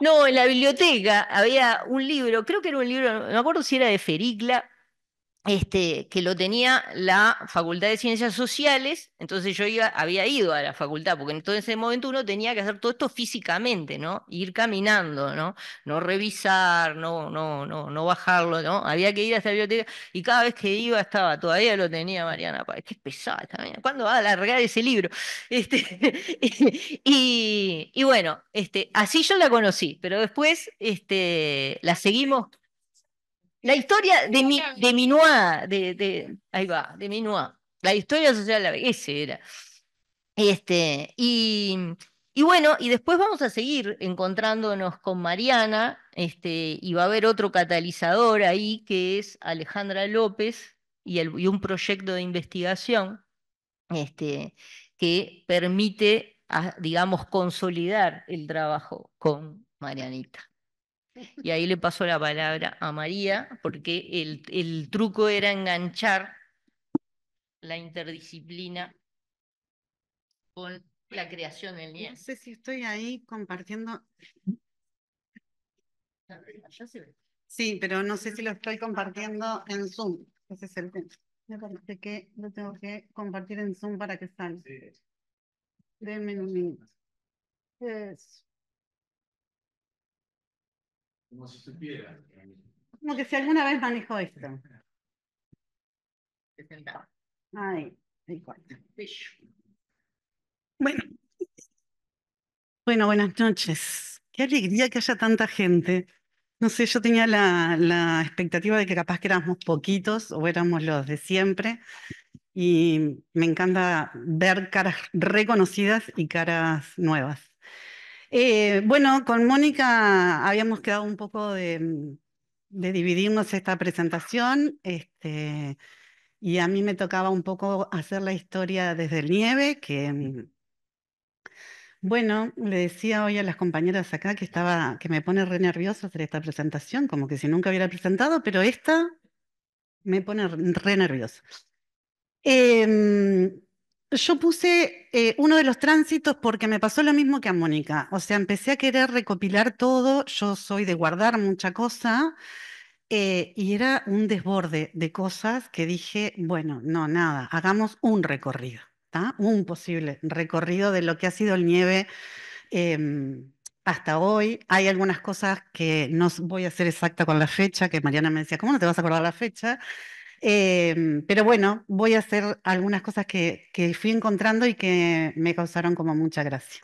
no, en la biblioteca había un libro, creo que era un libro, no me acuerdo si era de Fericla este, que lo tenía la Facultad de Ciencias Sociales, entonces yo había ido a la facultad, porque en ese momento uno tenía que hacer todo esto físicamente, ¿no? Ir caminando, ¿no? No revisar, no, no, no, no bajarlo, ¿no? Había que ir hasta la biblioteca y cada vez que iba estaba, todavía lo tenía Mariana qué pesada esta mañana, ¿cuándo va a alargar ese libro? Este, y, bueno, este, así yo la conocí, pero después este, la seguimos la historia de, mi, de Minua, de, ahí va, de Minua. La historia social de la era. Este, y, bueno, y después vamos a seguir encontrándonos con Mariana, este, y va a haber otro catalizador ahí que es Alejandra López y, un proyecto de investigación este, que permite, digamos, consolidar el trabajo con Marianita. Y ahí le pasó la palabra a María, porque el, el truco era enganchar la interdisciplina con la creación del niño. No sé si estoy ahí compartiendo. Sí, pero no sé si lo estoy compartiendo en Zoom. Ese es el tema. Me parece que lo tengo que compartir en Zoom para que salga. Sí. Denme un minuto. Como si supiera. Como que si alguna vez manejó esto. Ay, Bueno. Bueno, buenas noches. Qué alegría que haya tanta gente. No sé, yo tenía la, la expectativa de que capaz que éramos poquitos o éramos los de siempre. Y me encanta ver caras reconocidas y caras nuevas. Eh, bueno, con Mónica habíamos quedado un poco de, mm, dividirnos esta presentación. Este, y a mí me tocaba un poco hacer la historia desde el nieve, que mm, bueno, le decía hoy a las compañeras acá que estaba, que me pone re nerviosa hacer esta presentación, como que si nunca hubiera presentado, pero esta me pone re nerviosa. Em, yo puse eh, uno de los tránsitos porque me pasó lo mismo que a Mónica. O sea, empecé a querer recopilar todo. Yo soy de guardar mucha cosa. Eh, y era un desborde de cosas que dije, bueno, no, nada, hagamos un recorrido, un posible recorrido de lo que ha sido el nieve em, hasta hoy. Hay algunas cosas que no voy a ser exacta con la fecha, que Mariana me decía, ¿cómo no te vas a acordar la fecha? Em, pero bueno, voy a hacer algunas cosas que, fui encontrando y que me causaron como mucha gracia.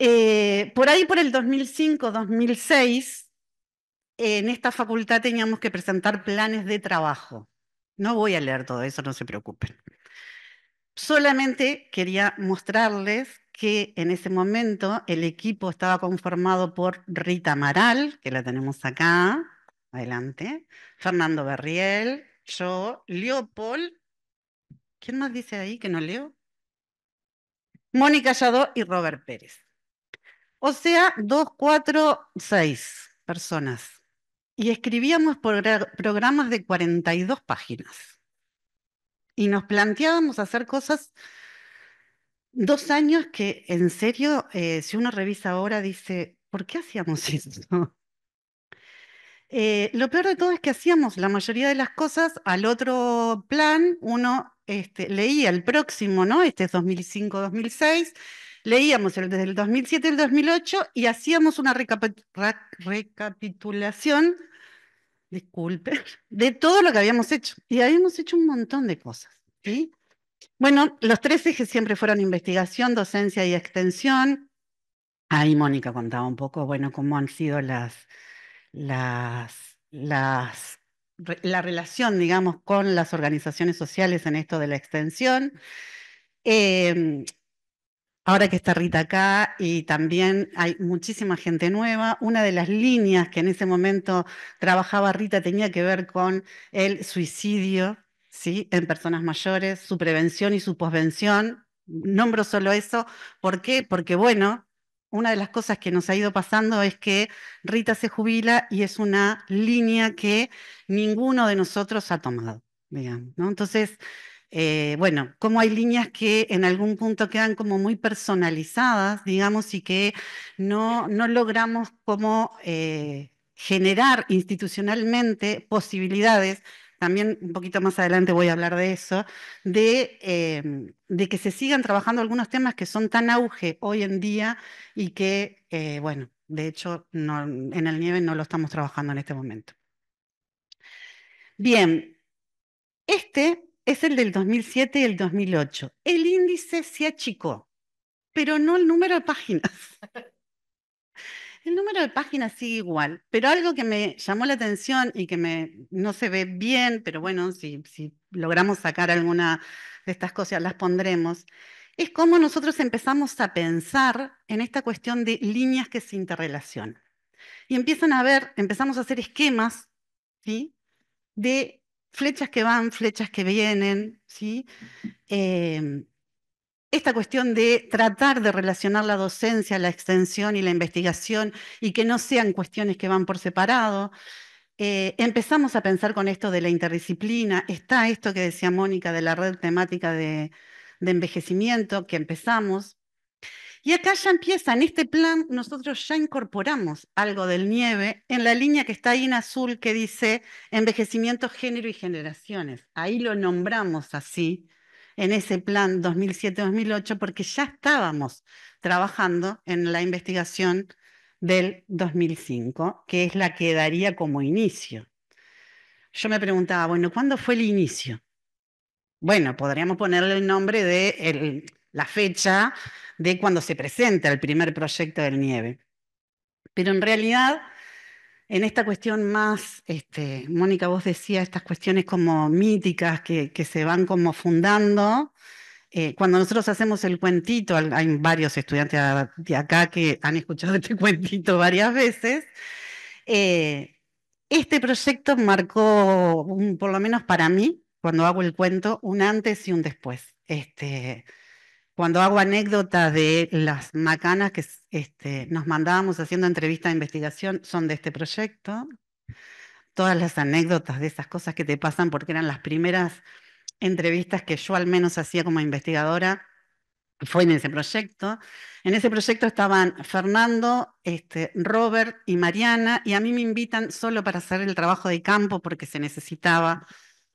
Eh, por ahí, por el 2005-2006, en esta facultad teníamos que presentar planes de trabajo. No voy a leer todo eso, no se preocupen. Solamente quería mostrarles que en ese momento el equipo estaba conformado por Rita Maral, que la tenemos acá, adelante. Fernando Berriel, yo, Leopold. ¿Quién más dice ahí que no leo? Mónica Yadó y Robert Pérez. O sea, dos, cuatro, seis personas. Y escribíamos programas de 42 páginas. Y nos planteábamos hacer cosas dos años que en serio, eh, si uno revisa ahora, dice, ¿por qué hacíamos esto? Eh, lo peor de todo es que hacíamos la mayoría de las cosas al otro plan, uno este, leía el próximo, ¿no? Este es 2005-2006, leíamos el, desde el 2007 al 2008 y hacíamos una recapitulación, disculpe, de todo lo que habíamos hecho. Y habíamos hecho un montón de cosas, ¿sí? Bueno, los tres ejes siempre fueron investigación, docencia y extensión. Ahí Mónica contaba un poco, bueno, cómo han sido las la relación, digamos, con las organizaciones sociales en esto de la extensión. Em, ahora que está Rita acá y también hay muchísima gente nueva, una de las líneas que en ese momento trabajaba Rita tenía que ver con el suicidio. ¿Sí? en personas mayores, su prevención y su posvención, nombro solo eso. ¿Por qué? Porque, bueno, una de las cosas que nos ha ido pasando es que Rita se jubila y es una línea que ninguno de nosotros ha tomado, Entonces, eh, bueno, como hay líneas que en algún punto quedan como muy personalizadas, digamos, y que no, logramos como eh, generar institucionalmente posibilidades también un poquito más adelante voy a hablar de eso, em, de, que se sigan trabajando algunos temas que son tan auge hoy en día y que, eh, bueno, de hecho, en el nieve no lo estamos trabajando en este momento. Bien, este es el del 2007 y el 2008. El índice se achicó, pero no el número de páginas. El número de páginas sigue igual, pero algo que me llamó la atención y que me, no se ve bien, pero bueno, si, logramos sacar alguna de estas cosas, las pondremos, es cómo nosotros empezamos a pensar en esta cuestión de líneas que se interrelacionan. Y empiezan a ver, empezamos a hacer esquemas ¿sí? de flechas que van, flechas que vienen, ¿sí? Em, esta cuestión de tratar de relacionar la docencia, la extensión y la investigación y que no sean cuestiones que van por separado. Eh, empezamos a pensar con esto de la interdisciplina. Está esto que decía Mónica de la red temática de, de envejecimiento que empezamos. Y acá ya empieza, en este plan nosotros ya incorporamos algo del nieve en la línea que está ahí en azul que dice envejecimiento, género y generaciones. Ahí lo nombramos así en ese plan 2007-2008 porque ya estábamos trabajando en la investigación del 2005, que es la que daría como inicio. Yo me preguntaba, bueno, ¿cuándo fue el inicio? Bueno, podríamos ponerle el nombre de la fecha de cuando se presenta el primer proyecto del nieve. Pero en realidad en esta cuestión más, este, Mónica, vos decías estas cuestiones como míticas que, se van como fundando. Eh, cuando nosotros hacemos el cuentito, hay varios estudiantes de acá que han escuchado este cuentito varias veces. Eh, este proyecto marcó, por lo menos para mí, cuando hago el cuento, un antes y un después. Este, cuando hago anécdotas de las macanas que este, nos mandábamos haciendo entrevistas de investigación, son de este proyecto. Todas las anécdotas de esas cosas que te pasan, porque eran las primeras entrevistas que yo al menos hacía como investigadora, fue en ese proyecto. En ese proyecto estaban Fernando, este, Robert y Mariana, y a mí me invitan solo para hacer el trabajo de campo porque se necesitaba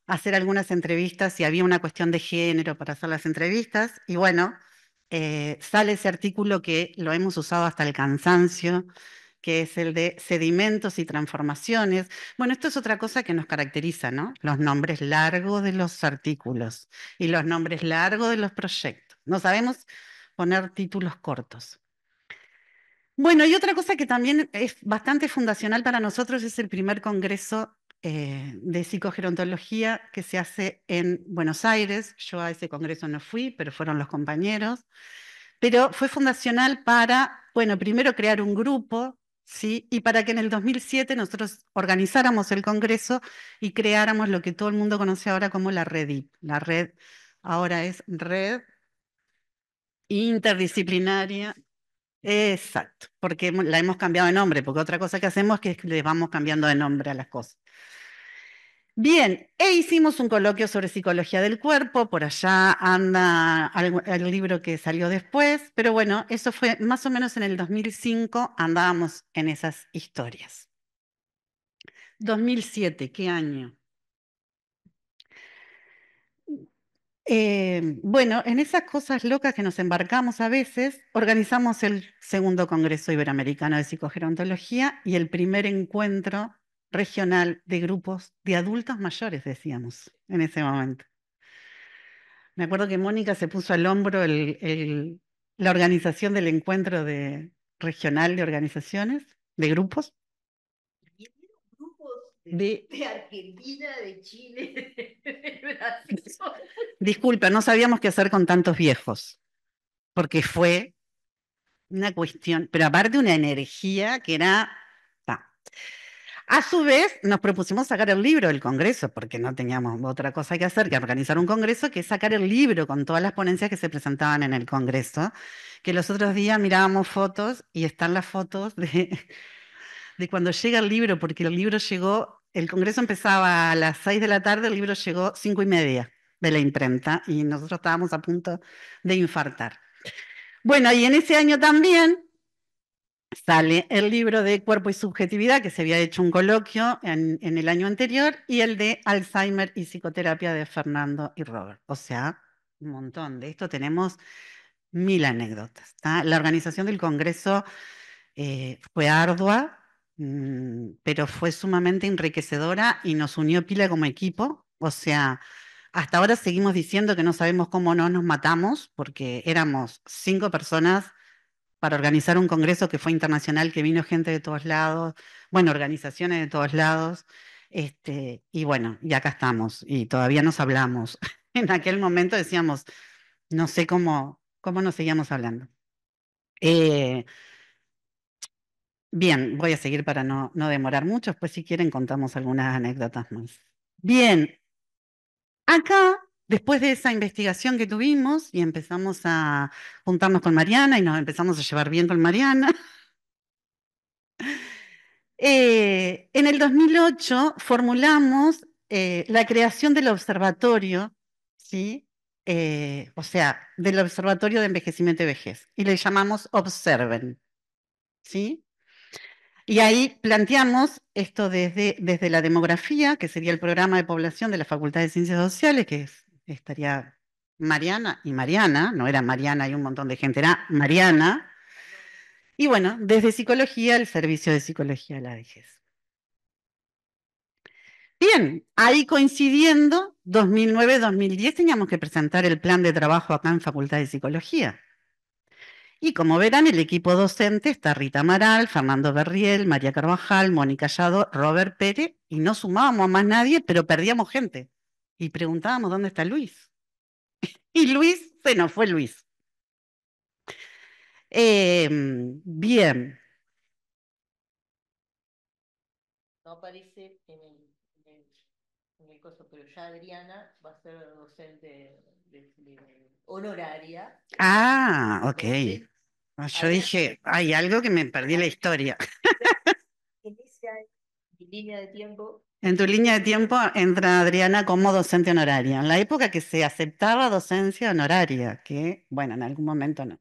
hacer algunas entrevistas y había una cuestión de género para hacer las entrevistas. Y bueno, eh, sale ese artículo que lo hemos usado hasta el cansancio, que es el de sedimentos y transformaciones. Bueno, esto es otra cosa que nos caracteriza, ¿no? Los nombres largos de los artículos y los nombres largos de los proyectos. No sabemos poner títulos cortos. Bueno, y otra cosa que también es bastante fundacional para nosotros es el primer congreso eh, de psicogerontología que se hace en Buenos Aires. Yo a ese congreso no fui, pero fueron los compañeros. Pero fue fundacional para, bueno, primero crear un grupo, ¿sí? Y para que en el 2007 nosotros organizáramos el congreso y creáramos lo que todo el mundo conoce ahora como la red IP. La red ahora es red interdisciplinaria Exacto, porque la hemos cambiado de nombre, porque otra cosa que hacemos es que le vamos cambiando de nombre a las cosas. Bien, e hicimos un coloquio sobre psicología del cuerpo, por allá anda el libro que salió después, pero bueno, eso fue más o menos en el 2005, andábamos en esas historias. 2007, ¿qué año? Eh, bueno, en esas cosas locas que nos embarcamos a veces, organizamos el segundo Congreso Iberoamericano de Psicogerontología y el primer encuentro regional de grupos de adultos mayores, decíamos, en ese momento. Me acuerdo que Mónica se puso al hombro el, la organización del encuentro de, regional de organizaciones, de grupos. de, de, Argentina, de Chile, de Brasil. Disculpa, no sabíamos qué hacer con tantos viejos, porque fue una cuestión, pero aparte una energía que era... A su vez, nos propusimos sacar el libro del Congreso, porque no teníamos otra cosa que hacer que organizar un Congreso, que es sacar el libro con todas las ponencias que se presentaban en el Congreso, que los otros días mirábamos fotos y están las fotos de, cuando llega el libro, porque el libro llegó, el Congreso empezaba a las 6 de la tarde, el libro llegó cinco y media de la imprenta y nosotros estábamos a punto de infartar. Bueno, y en ese año también sale el libro de Cuerpo y Subjetividad, que se había hecho un coloquio en, el año anterior, y el de Alzheimer y Psicoterapia de Fernando y Robert. O sea, un montón. De esto tenemos mil anécdotas. La organización del Congreso eh, fue ardua, mm, pero fue sumamente enriquecedora y nos unió pila como equipo. O sea, hasta ahora seguimos diciendo que no sabemos cómo no nos matamos, porque éramos cinco personas para organizar un congreso que fue internacional, que vino gente de todos lados, bueno, organizaciones de todos lados, este, y bueno, y acá estamos, y todavía nos hablamos. en aquel momento decíamos, no sé cómo, cómo nos seguíamos hablando. Eh, bien, voy a seguir para no, no demorar mucho, pues si quieren contamos algunas anécdotas más. Bien, acá después de esa investigación que tuvimos y empezamos a juntarnos con Mariana y nos empezamos a llevar bien con Mariana, eh, en el 2008 formulamos eh, la creación del observatorio, ¿sí? Eh, o sea, del Observatorio de Envejecimiento y Vejez, y le llamamos Observen. ¿sí? Y ahí planteamos esto desde, desde la demografía, que sería el programa de población de la Facultad de Ciencias Sociales, que es estaría Mariana y Mariana, no era Mariana y un montón de gente, era Mariana. Y bueno, desde psicología, el servicio de psicología de la vejez. Bien, ahí coincidiendo, 2009-2010 teníamos que presentar el plan de trabajo acá en Facultad de Psicología. Y como verán, el equipo docente está Rita Amaral, Fernando Berriel, María Carvajal, Mónica Callado, Robert Pérez, y no sumábamos a más nadie, pero perdíamos gente y preguntábamos dónde está Luis. y Luis se nos fue Luis. Em, bien. No aparece en el, en, el coso, pero ya Adriana va a ser docente honoraria. Ah, ok. Ah, yo dije, hay algo que me perdí la historia. Inicia línea de tiempo en tu línea de tiempo entra Adriana como docente honoraria, en la época que se aceptaba docencia honoraria, que, bueno, en algún momento no.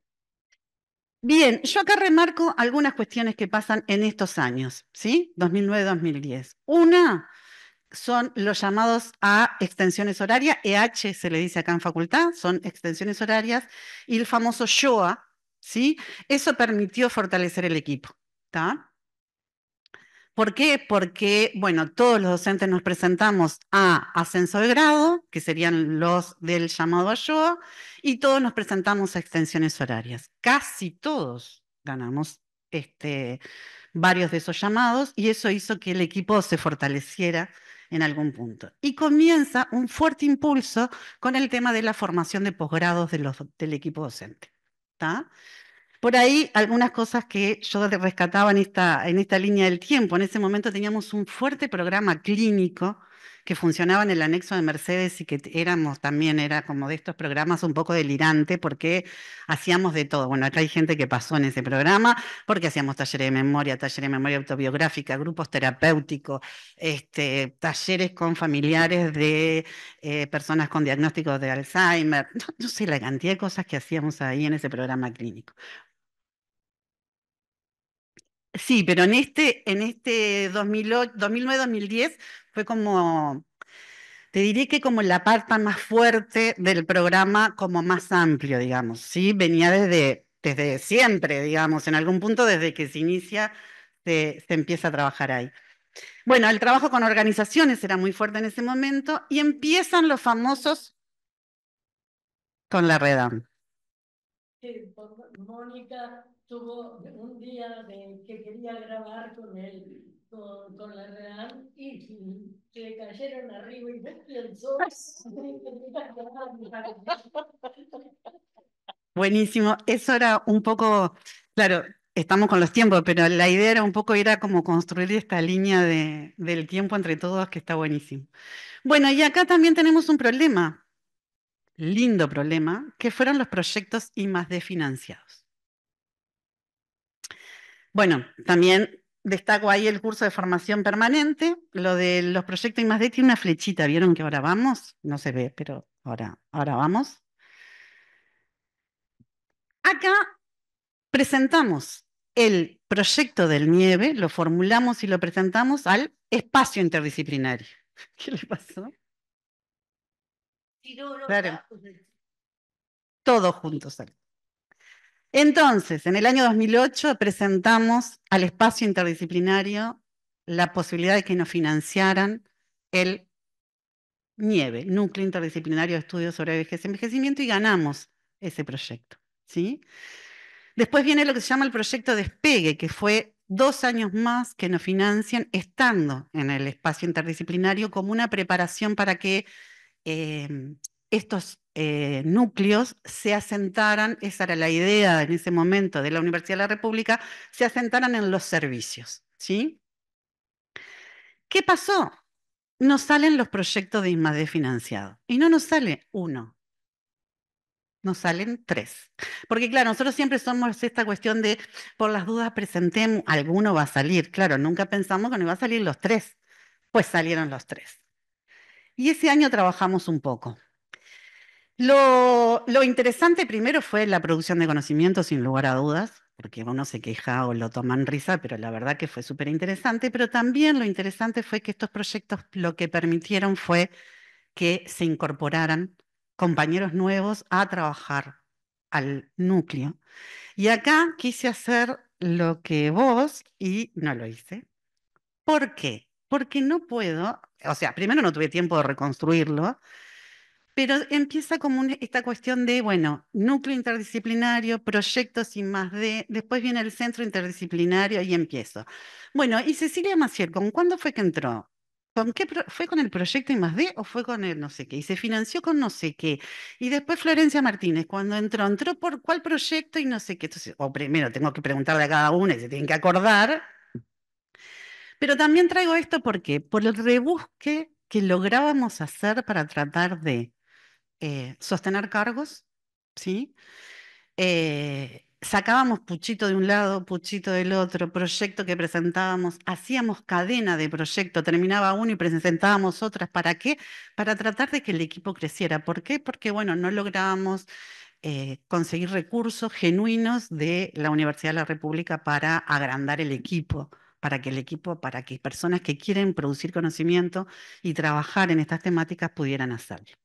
Bien, yo acá remarco algunas cuestiones que pasan en estos años, ¿sí? 2009-2010. Una son los llamados a extensiones horarias, EH se le dice acá en facultad, son extensiones horarias, y el famoso SHOA, ¿sí? Eso permitió fortalecer el equipo, ¿está? ¿Por qué? Porque, bueno, todos los docentes nos presentamos a ascenso de grado, que serían los del llamado a y todos nos presentamos a extensiones horarias. Casi todos ganamos este, varios de esos llamados y eso hizo que el equipo se fortaleciera en algún punto. Y comienza un fuerte impulso con el tema de la formación de posgrados del equipo docente. Por ahí algunas cosas que yo rescataba en esta, en esta línea del tiempo. En ese momento teníamos un fuerte programa clínico que funcionaba en el anexo de Mercedes y que éramos también, era como de estos programas un poco delirante porque hacíamos de todo. Bueno, acá hay gente que pasó en ese programa porque hacíamos talleres de memoria, talleres de memoria autobiográfica, grupos terapéuticos, este, talleres con familiares de eh, personas con diagnósticos de Alzheimer. no sé la cantidad de cosas que hacíamos ahí en ese programa clínico. Sí, pero en este, en este 2009-2010 fue como, te diría que como la parte más fuerte del programa, como más amplio, digamos, ¿sí? Venía desde, desde siempre, digamos, en algún punto desde que se inicia, se, empieza a trabajar ahí. Bueno, el trabajo con organizaciones era muy fuerte en ese momento y empiezan los famosos con la redam. Mónica tuvo un día de, que quería grabar con él, con, la Real, y le cayeron arriba y me pensó Buenísimo, eso era un poco, claro, estamos con los tiempos, pero la idea era un poco ir a como construir esta línea del tiempo entre todos que está buenísimo. Bueno, y acá también tenemos un problema, lindo problema, que fueron los proyectos y más de financiados. Bueno, también destaco ahí el curso de formación permanente. Lo de los proyectos más de tiene este, una flechita, ¿vieron que ahora vamos? No se ve, pero ahora, ahora vamos. Acá presentamos el proyecto del nieve, lo formulamos y lo presentamos al espacio interdisciplinario. ¿Qué le pasó? claro. Todos juntos. Entonces, en el año 2008 presentamos al espacio interdisciplinario la posibilidad de que nos financiaran el NIEVE, Núcleo Interdisciplinario de Estudios sobre Vejez y Envejecimiento, y ganamos ese proyecto. ¿sí? Después viene lo que se llama el proyecto Despegue, que fue dos años más que nos financian estando en el espacio interdisciplinario como una preparación para que eh, estos eh, núcleos se asentaran, esa era la idea en ese momento de la Universidad de la República, se asentaran en los servicios. ¿Qué pasó? Nos salen los proyectos de IMADE financiados y no nos sale uno, nos salen tres. Porque claro, nosotros siempre somos esta cuestión de, por las dudas presentemos, alguno va a salir. Claro, nunca pensamos que nos iban a salir los tres. Pues salieron los tres. Y ese año trabajamos un poco. Lo, interesante primero fue la producción de conocimiento, sin lugar a dudas, porque uno se queja o lo toman risa, pero la verdad que fue súper interesante. Pero también lo interesante fue que estos proyectos lo que permitieron fue que se incorporaran compañeros nuevos a trabajar al núcleo. Y acá quise hacer lo que vos y no lo hice. ¿Por qué? Porque no puedo, o sea, primero no tuve tiempo de reconstruirlo pero empieza como esta cuestión de, bueno, núcleo interdisciplinario, proyectos y más de, después viene el centro interdisciplinario y empiezo. Bueno, y Cecilia Maciel, ¿con cuándo fue que entró? ¿Con qué ¿Fue con el proyecto I más de o fue con el no sé qué? Y se financió con no sé qué. Y después Florencia Martínez, cuando entró, entró por cuál proyecto y no sé qué. Entonces, o primero tengo que preguntarle a cada una y se tienen que acordar. Pero también traigo esto porque por el rebusque que lográbamos hacer para tratar de eh, sostener cargos, ¿sí? Eh, sacábamos puchito de un lado, puchito del otro, proyecto que presentábamos, hacíamos cadena de proyecto, terminaba uno y presentábamos otras. ¿Para qué? Para tratar de que el equipo creciera. ¿Por qué? Porque, bueno, no lográbamos eh, conseguir recursos genuinos de la Universidad de la República para agrandar el equipo para que el equipo, para que personas que quieren producir conocimiento y trabajar en estas temáticas pudieran hacerlo.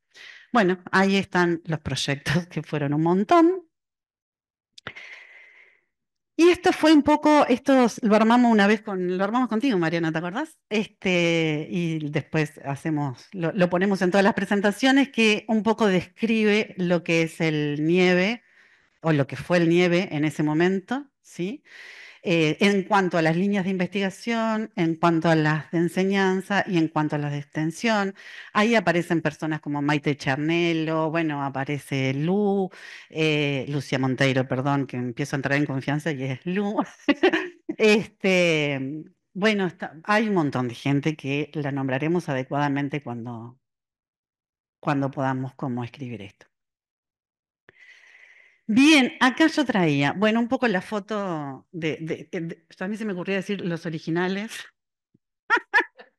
Bueno, ahí están los proyectos, que fueron un montón. Y esto fue un poco, esto lo armamos una vez con, lo armamos contigo, Mariana, ¿te acordás? Este, y después hacemos, lo, ponemos en todas las presentaciones que un poco describe lo que es el nieve o lo que fue el nieve en ese momento, ¿sí? sí eh, en cuanto a las líneas de investigación, en cuanto a las de enseñanza y en cuanto a las de extensión. Ahí aparecen personas como Maite Charnelo, bueno, aparece Lu, eh, Lucia Monteiro, perdón, que empiezo a entrar en confianza y es Lu. este, bueno, hay un montón de gente que la nombraremos adecuadamente cuando, cuando podamos cómo escribir esto. Bien, acá yo traía, bueno, un poco la foto de, pues, a mí se me ocurría decir los originales.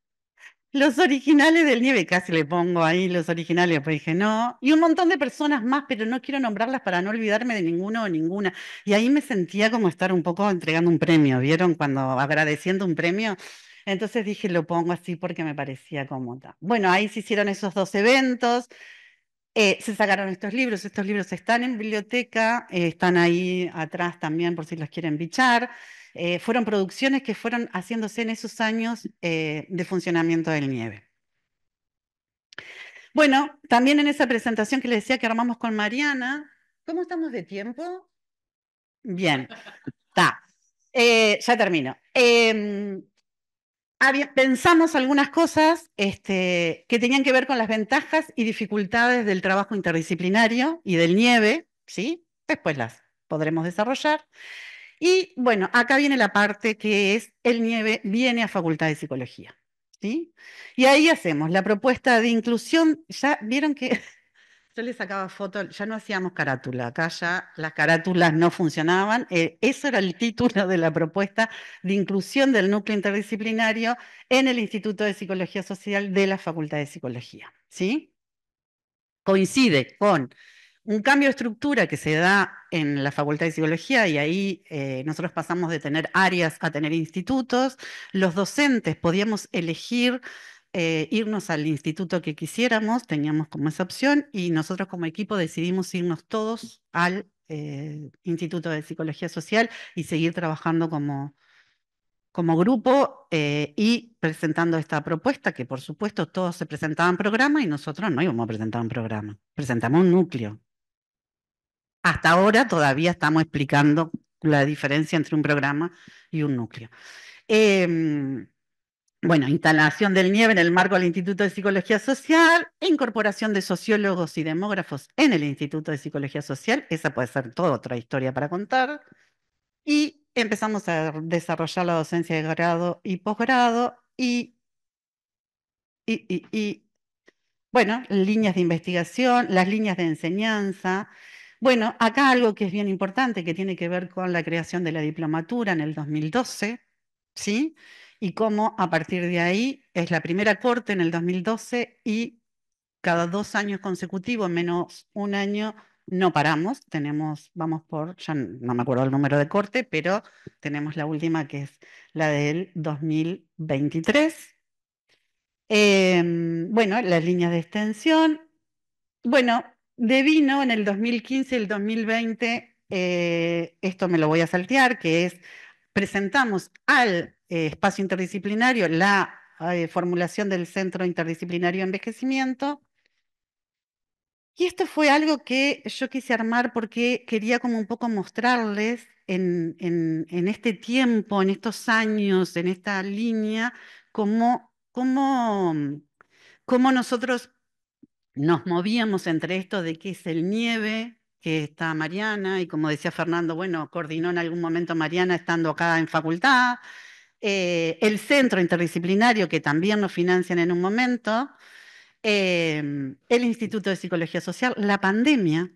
los originales del nieve, casi le pongo ahí los originales, pues dije no. Y un montón de personas más, pero no quiero nombrarlas para no olvidarme de ninguno o ninguna. Y ahí me sentía como estar un poco entregando un premio, ¿vieron? Cuando agradeciendo un premio. Entonces dije, lo pongo así porque me parecía cómoda. Bueno, ahí se hicieron esos dos eventos. Eh, se sacaron estos libros, estos libros están en biblioteca, eh, están ahí atrás también por si los quieren bichar. Eh, fueron producciones que fueron haciéndose en esos años de funcionamiento del nieve. Bueno, también en esa presentación que les decía que armamos con Mariana, ¿cómo estamos de tiempo? Bien, está. ya termino. Em, pensamos algunas cosas este, que tenían que ver con las ventajas y dificultades del trabajo interdisciplinario y del nieve, ¿sí? Después las podremos desarrollar. Y bueno, acá viene la parte que es el nieve viene a Facultad de Psicología. ¿Sí? Y ahí hacemos la propuesta de inclusión. Ya vieron que yo le sacaba fotos, ya no hacíamos carátula, acá ya las carátulas no funcionaban. Ese eh, eso era el título de la propuesta de inclusión del núcleo interdisciplinario en el Instituto de Psicología Social de la Facultad de Psicología. ¿sí? Coincide con un cambio de estructura que se da en la Facultad de Psicología y ahí eh, nosotros pasamos de tener áreas a tener institutos. Los docentes podíamos elegir eh, irnos al instituto que quisiéramos, teníamos como esa opción y nosotros como equipo decidimos irnos todos al eh, Instituto de Psicología Social y seguir trabajando como, como grupo eh, y presentando esta propuesta, que por supuesto todos se presentaban programa y nosotros no íbamos a presentar un programa, presentamos un núcleo. Hasta ahora todavía estamos explicando la diferencia entre un programa y un núcleo. Em, bueno, instalación del nieve en el marco del Instituto de Psicología Social, incorporación de sociólogos y demógrafos en el Instituto de Psicología Social, esa puede ser toda otra historia para contar, y empezamos a desarrollar la docencia de grado y posgrado y, bueno, líneas de investigación, las líneas de enseñanza. Bueno, acá algo que es bien importante, que tiene que ver con la creación de la diplomatura en el 2012, ¿sí? y cómo a partir de ahí es la primera corte en el 2012 y cada dos años consecutivos, menos un año, no paramos. Tenemos, vamos por, ya no me acuerdo el número de corte, pero tenemos la última que es la del 2023. Em, bueno, las líneas de extensión. Bueno, de vino en el 2015 y el 2020, eh, esto me lo voy a saltear, que es presentamos al eh, espacio interdisciplinario, la eh, formulación del Centro Interdisciplinario de Envejecimiento. Y esto fue algo que yo quise armar porque quería como un poco mostrarles en, este tiempo, en estos años, en esta línea, cómo, nosotros nos movíamos entre esto de qué es el nieve, que está Mariana, y como decía Fernando, bueno, coordinó en algún momento Mariana estando acá en facultad, eh, el centro interdisciplinario que también nos financian en un momento, em, el Instituto de Psicología Social, la pandemia,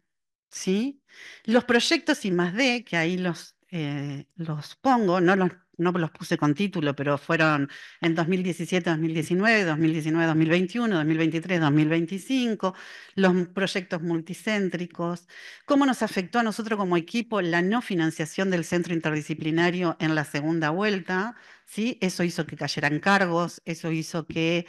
¿sí? los proyectos y más D, que ahí los eh, los pongo, no los, no los puse con título, pero fueron en 2017, 2019, 2019, 2021, 2023, 2025, los proyectos multicéntricos, cómo nos afectó a nosotros como equipo la no financiación del centro interdisciplinario en la segunda vuelta, ¿sí? eso hizo que cayeran cargos, eso hizo que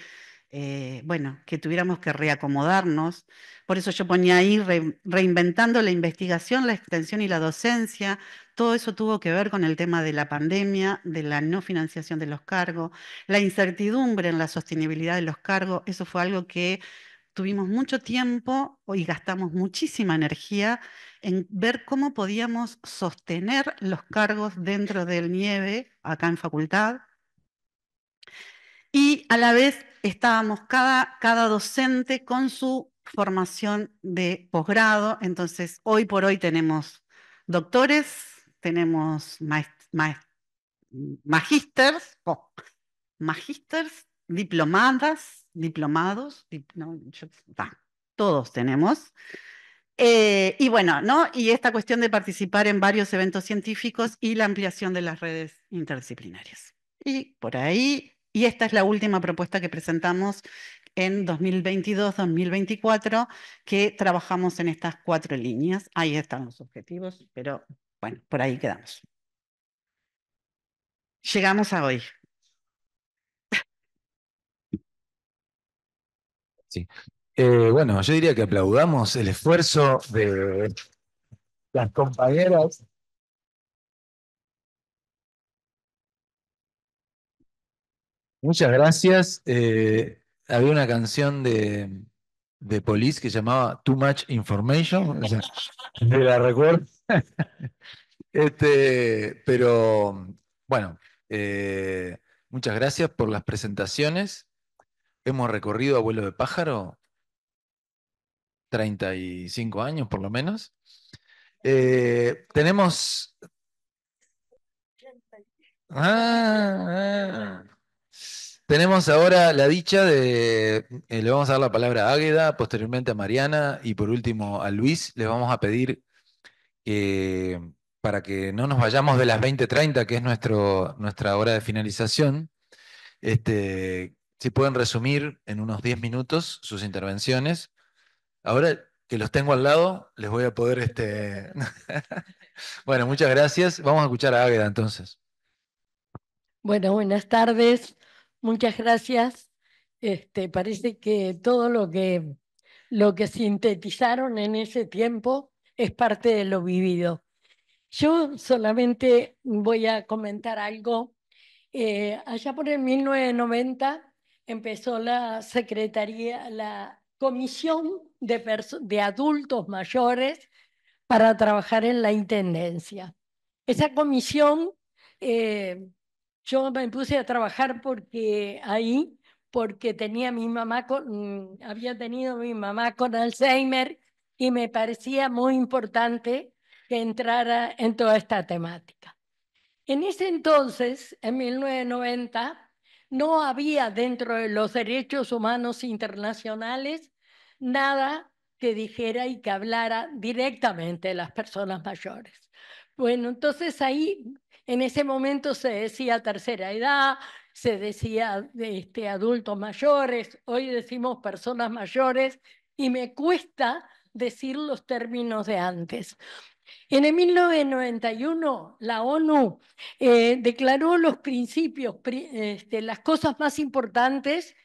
eh, bueno, que tuviéramos que reacomodarnos. Por eso yo ponía ahí reinventando la investigación, la extensión y la docencia. Todo eso tuvo que ver con el tema de la pandemia, de la no financiación de los cargos, la incertidumbre en la sostenibilidad de los cargos. Eso fue algo que tuvimos mucho tiempo y gastamos muchísima energía en ver cómo podíamos sostener los cargos dentro del nieve acá en facultad. Y a la vez estábamos cada, cada docente con su formación de posgrado, entonces hoy por hoy tenemos doctores, tenemos magísters, diplomadas, diplomados, todos tenemos. Eh, y bueno, ¿no? Y esta cuestión de participar en varios eventos científicos y la ampliación de las redes interdisciplinarias. Y por ahí y esta es la última propuesta que presentamos en 2022-2024, que trabajamos en estas cuatro líneas. Ahí están los objetivos, pero bueno, por ahí quedamos. Llegamos a hoy. Sí. Eh, bueno, yo diría que aplaudamos el esfuerzo de las compañeras Muchas gracias. Eh, había una canción de, de Police que llamaba Too Much Information. O me la recuerdo. este, pero bueno, eh, muchas gracias por las presentaciones. Hemos recorrido Abuelo de Pájaro 35 años por lo menos. Eh, tenemos... ah. ah, ah. Tenemos ahora la dicha de, eh, le vamos a dar la palabra a Águeda, posteriormente a Mariana y por último a Luis. Les vamos a pedir que eh, para que no nos vayamos de las 20.30, que es nuestro, nuestra hora de finalización, este, si pueden resumir en unos 10 minutos sus intervenciones. Ahora que los tengo al lado, les voy a poder... Este... bueno, muchas gracias. Vamos a escuchar a Águeda entonces. Bueno, buenas tardes. Muchas gracias. Este, parece que todo lo que, lo que sintetizaron en ese tiempo es parte de lo vivido. Yo solamente voy a comentar algo. Eh, allá por el 1990 empezó la Secretaría, la Comisión de, Adultos Mayores para trabajar en la Intendencia. Esa comisión eh, yo me puse a trabajar porque ahí, porque tenía mi mamá, con, mm, había tenido mi mamá con Alzheimer y me parecía muy importante que entrara en toda esta temática. En ese entonces, en 1990, no había dentro de los derechos humanos internacionales nada que dijera y que hablara directamente de las personas mayores. Bueno, entonces ahí en ese momento se decía tercera edad, se decía este, adultos mayores, hoy decimos personas mayores y me cuesta decir los términos de antes. En el 1991, la ONU eh, declaró los principios, este, las cosas más importantes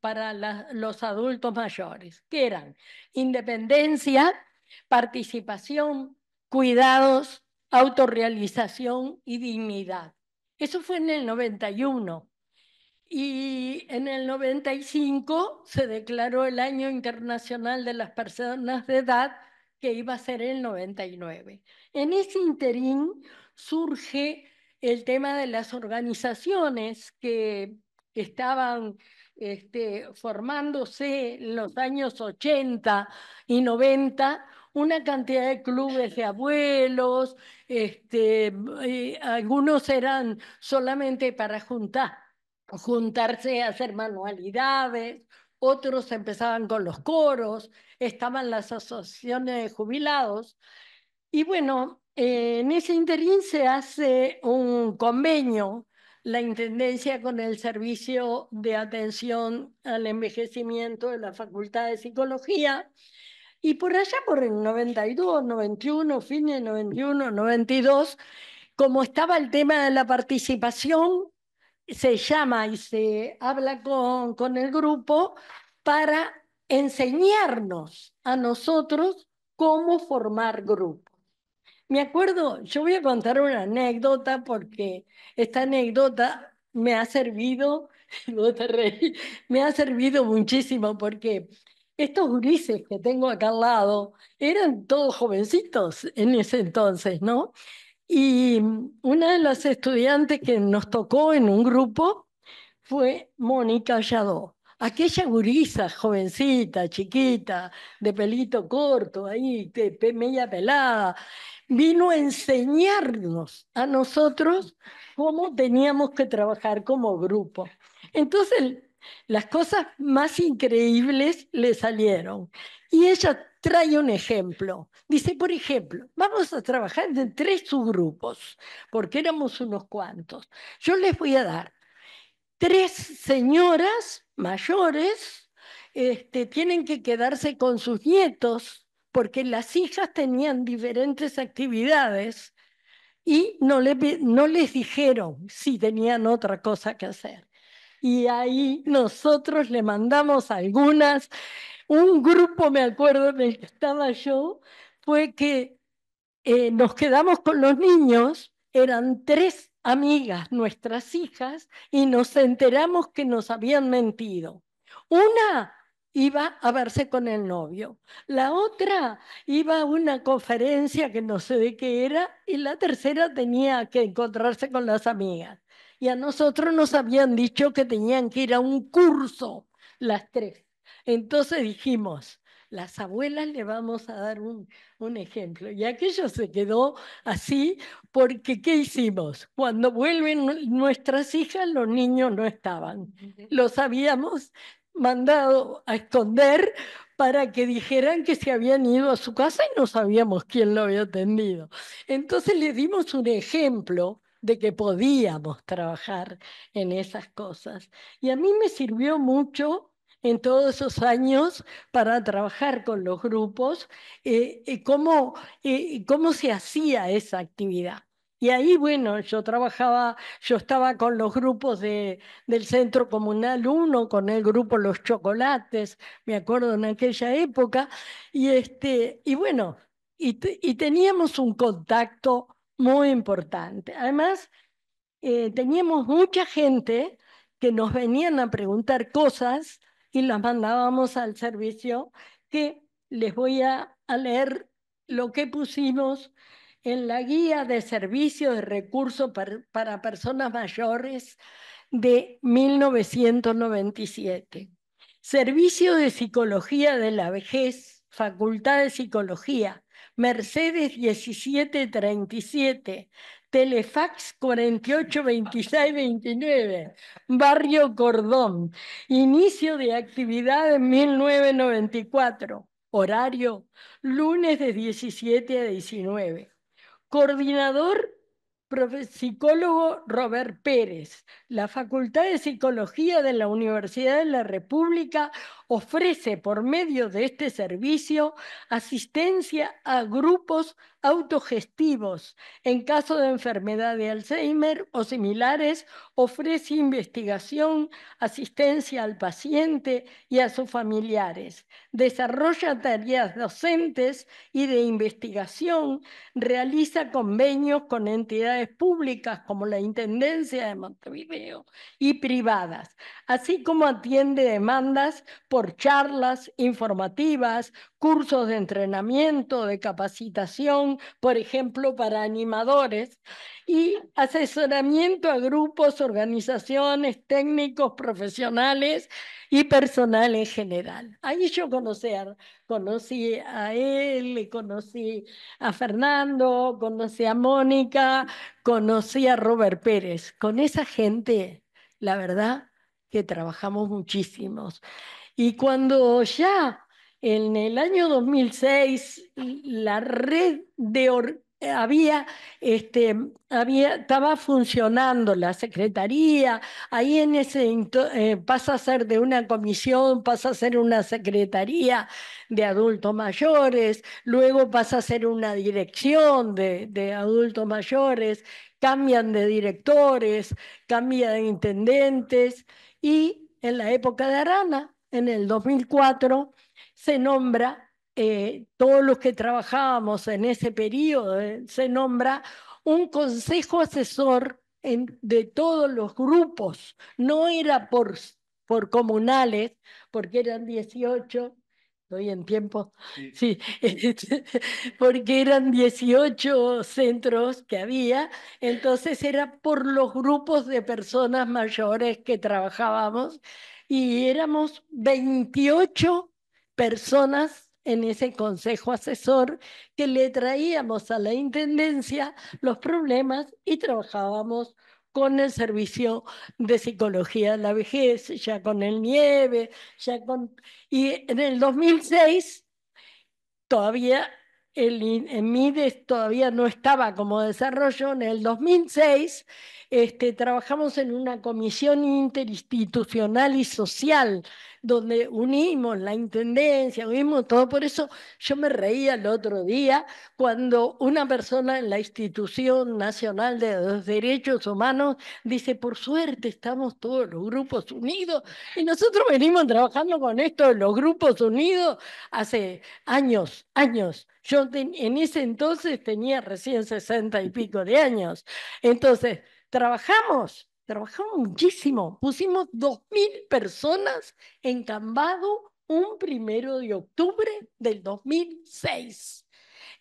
para los adultos mayores, que eran independencia, participación, cuidados, autorrealización y dignidad. Eso fue en el 91. Y en el 95 se declaró el Año Internacional de las Personas de Edad, que iba a ser el 99. En ese interín surge el tema de las organizaciones que estaban este, formándose en los años 80 y 90 una cantidad de clubes de abuelos, este, algunos eran solamente para juntar, juntarse a hacer manualidades, otros empezaban con los coros, estaban las asociaciones de jubilados. Y bueno, eh, en ese interín se hace un convenio, la Intendencia con el Servicio de Atención al Envejecimiento de la Facultad de Psicología, y por allá, por el 92, 91, fines 91, 92, como estaba el tema de la participación, se llama y se habla con, con el grupo para enseñarnos a nosotros cómo formar grupos. Me acuerdo, yo voy a contar una anécdota porque esta anécdota me ha servido, me ha servido muchísimo porque estos gurises que tengo acá al lado eran todos jovencitos en ese entonces, ¿no? Y una de las estudiantes que nos tocó en un grupo fue Mónica Yadó, aquella gurisa jovencita, chiquita, de pelito corto, ahí, de media pelada, vino a enseñarnos a nosotros cómo teníamos que trabajar como grupo. Entonces, las cosas más increíbles le salieron. Y ella trae un ejemplo. Dice, por ejemplo, vamos a trabajar en tres subgrupos, porque éramos unos cuantos. Yo les voy a dar tres señoras mayores, este, tienen que quedarse con sus nietos, porque las hijas tenían diferentes actividades y no les dijeron si tenían otra cosa que hacer y ahí nosotros le mandamos algunas. Un grupo, me acuerdo, en el que estaba yo, fue que eh, nos quedamos con los niños, eran tres amigas, nuestras hijas, y nos enteramos que nos habían mentido. Una iba a verse con el novio, la otra iba a una conferencia que no sé de qué era, y la tercera tenía que encontrarse con las amigas. Y a nosotros nos habían dicho que tenían que ir a un curso las tres. Entonces dijimos, las abuelas le vamos a dar un, ejemplo. Y aquello se quedó así porque ¿qué hicimos? Cuando vuelven nuestras hijas, los niños no estaban. Los habíamos mandado a esconder para que dijeran que se habían ido a su casa y no sabíamos quién lo había atendido. Entonces le dimos un ejemplo de que podíamos trabajar en esas cosas. Y a mí me sirvió mucho en todos esos años para trabajar con los grupos eh, cómo, cómo se hacía esa actividad. Y ahí, bueno, yo trabajaba, yo estaba con los grupos del Centro Comunal 1, con el grupo Los Chocolates, me acuerdo en aquella época, y, este, y bueno, y teníamos un contacto muy importante. Además, eh, teníamos mucha gente que nos venían a preguntar cosas y las mandábamos al servicio que les voy a, leer lo que pusimos en la guía de servicios de recursos para personas mayores de 1997. Servicio de Psicología de la Vejez, Facultad de Psicología, Mercedes 1737, Telefax 482629, Barrio Cordón, inicio de actividad en 1994, horario lunes de 17 a 19. Coordinador psicólogo Robert Pérez, la Facultad de Psicología de la Universidad de la República, ofrece por medio de este servicio asistencia a grupos autogestivos. En caso de enfermedad de Alzheimer o similares, ofrece investigación, asistencia al paciente y a sus familiares. Desarrolla tareas docentes y de investigación. Realiza convenios con entidades públicas como la Intendencia de Montevideo y privadas, así como atiende demandas por charlas informativas, cursos de entrenamiento, de capacitación, por ejemplo, para animadores, y asesoramiento a grupos, organizaciones, técnicos, profesionales y personal en general. Ahí yo conocí a, conocí a él, conocí a Fernando, conocí a Mónica, conocí a Robert Pérez. Con esa gente, la verdad que trabajamos muchísimos. Y cuando ya en el año 2006 la red de había, este, había, estaba funcionando la secretaría, ahí en ese eh, pasa a ser de una comisión, pasa a ser una secretaría de adultos mayores, luego pasa a ser una dirección de, de adultos mayores, cambian de directores, cambian de intendentes y en la época de Arana en el 2004, se nombra, eh, todos los que trabajábamos en ese periodo, eh, se nombra un consejo asesor de todos los grupos. No era por, por comunales, porque eran 18, estoy en tiempo, sí. porque eran 18 centros que había, entonces era por los grupos de personas mayores que trabajábamos y éramos 28 personas en ese consejo asesor que le traíamos a la intendencia los problemas y trabajábamos con el servicio de psicología de la vejez, ya con el nieve, ya con... Y en el 2006 todavía el, MIDES todavía no estaba como desarrollo, en el 2006 este, trabajamos en una comisión interinstitucional y social, donde unimos la intendencia, unimos todo. Por eso yo me reía el otro día cuando una persona en la Institución Nacional de los Derechos Humanos dice, por suerte estamos todos los grupos unidos y nosotros venimos trabajando con esto los grupos unidos hace años, años. Yo en ese entonces tenía recién sesenta y pico de años. Entonces, Trabajamos, trabajamos muchísimo. Pusimos 2.000 personas en Cambado un primero de octubre del 2006.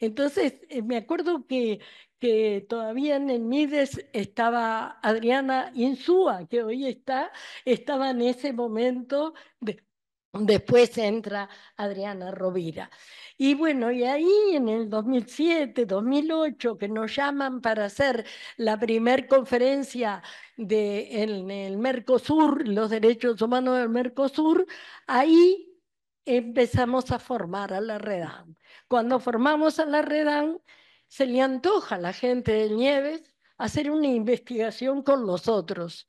Entonces, eh, me acuerdo que, que todavía en el Mides estaba Adriana Insúa, que hoy está, estaba en ese momento de, Después entra Adriana Rovira. Y bueno, y ahí en el 2007, 2008, que nos llaman para hacer la primer conferencia de, en el Mercosur, los derechos humanos del Mercosur, ahí empezamos a formar a la Redan. Cuando formamos a la Redan, se le antoja a la gente de Nieves hacer una investigación con nosotros.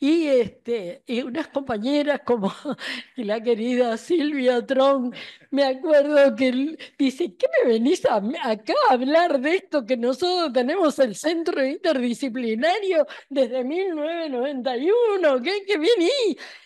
Y, este, unas compañeras como la querida Silvia Tron, me acuerdo que dice, ¿qué me venís acá a hablar de esto que nosotros tenemos el centro interdisciplinario desde 1991? ¿Qué, qué vení?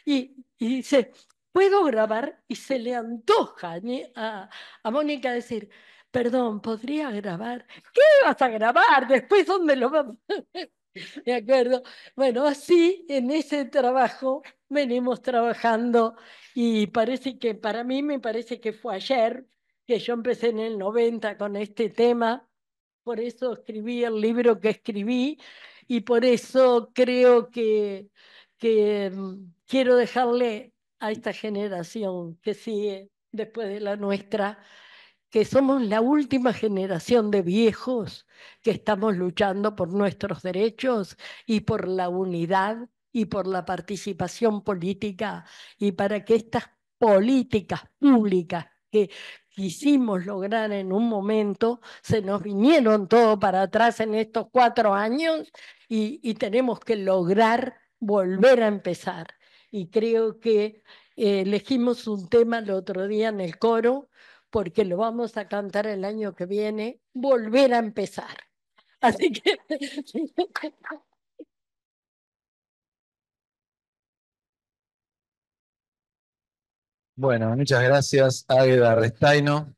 Y, y dice, ¿puedo grabar? Y se le antoja ¿eh? a, a Mónica decir, perdón, ¿podría grabar? ¿Qué vas a grabar? Después, ¿dónde lo vas a... ¿De acuerdo? Bueno, así en ese trabajo venimos trabajando y parece que para mí me parece que fue ayer que yo empecé en el 90 con este tema, por eso escribí el libro que escribí y por eso creo que, que mm, quiero dejarle a esta generación que sigue después de la nuestra que somos la última generación de viejos que estamos luchando por nuestros derechos y por la unidad y por la participación política y para que estas políticas públicas que quisimos lograr en un momento, se nos vinieron todo para atrás en estos cuatro años y, tenemos que lograr volver a empezar. Y creo que eh, elegimos un tema el otro día en el coro porque lo vamos a cantar el año que viene, volver a empezar. Así que... Bueno, muchas gracias, Águeda Restaino.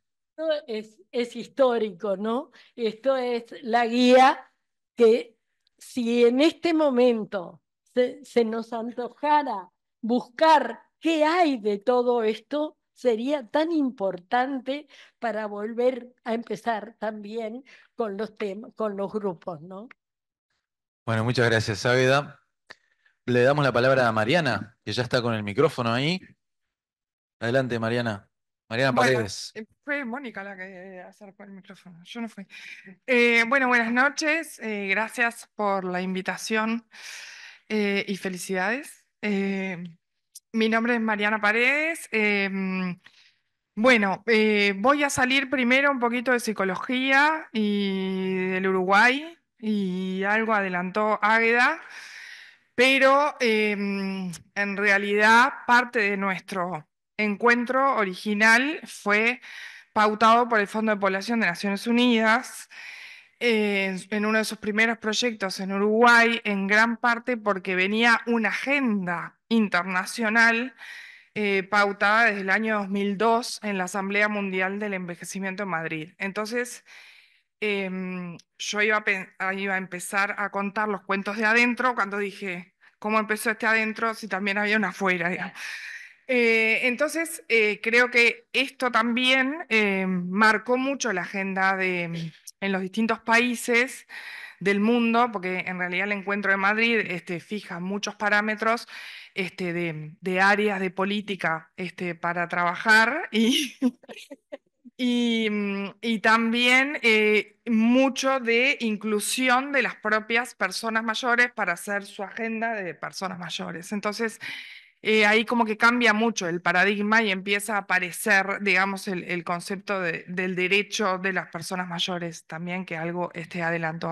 Es, es histórico, ¿no? Esto es la guía que si en este momento se nos antojara buscar qué hay de todo esto, sería tan importante para volver a empezar también con los temas, con los grupos, ¿no? Bueno, muchas gracias, Águeda. Le damos la palabra a Mariana, que ya está con el micrófono ahí. Adelante, Mariana. Mariana Paredes. Eh, fue Mónica la que acercó el micrófono, yo no fui. Eh, bueno, buenas noches, eh, gracias por la invitación y felicidades. Mi nombre es Mariana Paredes. Em, bueno, eh, voy a salir primero un poquito de psicología y del Uruguay y algo adelantó Águeda, pero em, en realidad parte de nuestro encuentro original fue pautado por el Fondo de Población de Naciones Unidas en uno de sus primeros proyectos en Uruguay, en gran parte porque venía una agenda internacional eh, pautada desde el año 2002 en la Asamblea Mundial del Envejecimiento en Madrid. Entonces, em, yo iba a, iba a empezar a contar los cuentos de adentro cuando dije, ¿cómo empezó este adentro si también había una afuera? Eh, entonces, eh, creo que esto también eh, marcó mucho la agenda mm, en los distintos países del mundo, porque en realidad el encuentro de Madrid este, fija muchos parámetros este, de, áreas de política este, para trabajar y, y, mm, y también mucho de inclusión de las propias personas mayores para hacer su agenda de personas mayores. Entonces, eh, ahí como que cambia mucho el paradigma y empieza a aparecer, digamos, el, concepto del derecho de las personas mayores también, que algo esté adelanto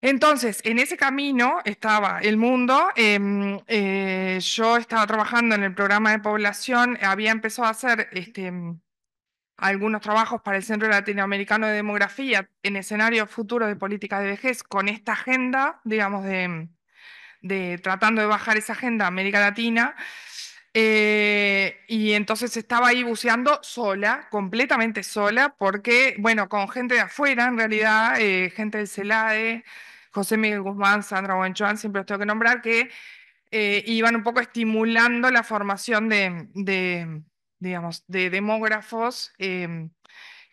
Entonces, en ese camino estaba el mundo, em, eh, yo estaba trabajando en el programa de población, había empezado a hacer este, em, algunos trabajos para el Centro Latinoamericano de Demografía en escenario futuro de política de vejez con esta agenda, digamos, de, em, de tratando de bajar esa agenda América Latina. Eh, y entonces estaba ahí buceando sola, completamente sola, porque, bueno, con gente de afuera, en realidad, eh, gente del CELADE, José Miguel Guzmán, Sandra Buenchuan, siempre los tengo que nombrar, que eh, iban un poco estimulando la formación de, digamos, de demógrafos em,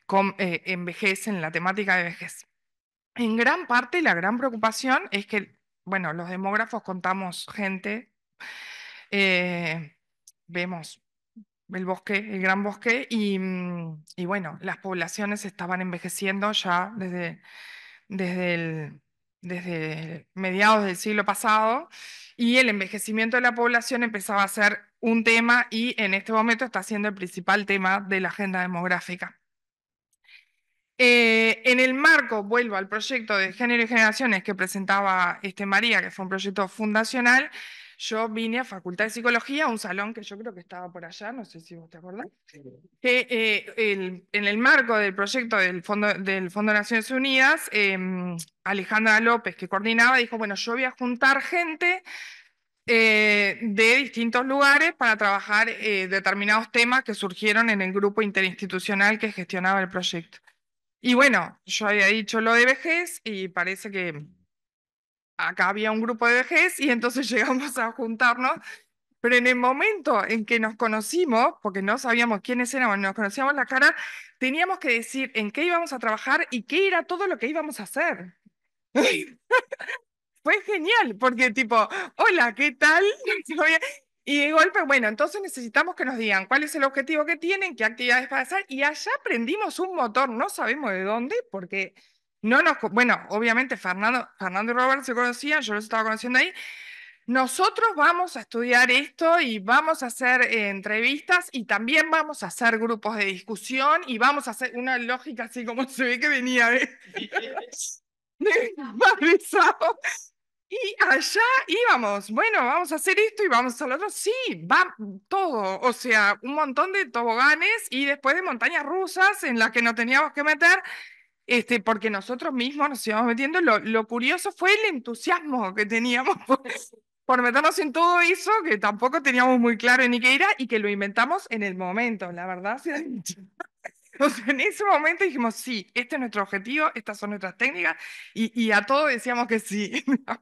con, en vejez, en la temática de vejez. En gran parte, la gran preocupación es que bueno, los demógrafos contamos gente, eh, vemos el bosque, el gran bosque, mm, y, bueno, las poblaciones estaban envejeciendo ya desde, desde mediados del siglo pasado, y el envejecimiento de la población empezaba a ser un tema y en este momento está siendo el principal tema de la agenda demográfica. Eh, en el marco, vuelvo al proyecto de género y generaciones que presentaba este María, que fue un proyecto fundacional, yo vine a Facultad de Psicología, un salón que yo creo que estaba por allá, no sé si vos te acordás, que eh, en el marco del proyecto del Fondo, del Fondo de Naciones Unidas, em, Alejandra López, que coordinaba, dijo, bueno, yo voy a juntar gente eh, de distintos lugares para trabajar determinados temas que surgieron en el grupo interinstitucional que gestionaba el proyecto. Y bueno, yo había dicho lo de vejez y parece que acá había un grupo de vejez y entonces llegamos a juntarnos. Pero en el momento en que nos conocimos, porque no sabíamos quiénes éramos, nos conocíamos la cara, teníamos que decir en qué íbamos a trabajar y qué era todo lo que íbamos a hacer. Fue genial, porque tipo, hola, ¿qué tal? Y de golpe, bueno, entonces necesitamos que nos digan cuál es el objetivo que tienen, qué actividades van a hacer, y allá aprendimos un motor, no sabemos de dónde, porque no nos, bueno, obviamente Fernando, Fernando y Robert se conocían, yo los estaba conociendo ahí, nosotros vamos a estudiar esto y vamos a hacer entrevistas y también vamos a hacer grupos de discusión y vamos a hacer una lógica así como se ve que venía de... Y allá íbamos, bueno, vamos a hacer esto y vamos al otro. Sí, va todo. O sea, un montón de toboganes y después de montañas rusas en las que no teníamos que meter, este, porque nosotros mismos nos íbamos metiendo. Lo, curioso fue el entusiasmo que teníamos por, meternos en todo eso, que tampoco teníamos muy claro ni qué era y que lo inventamos en el momento, la verdad. se entonces, en ese momento dijimos, sí, este es nuestro objetivo, estas son nuestras técnicas, y, a todo decíamos que sí.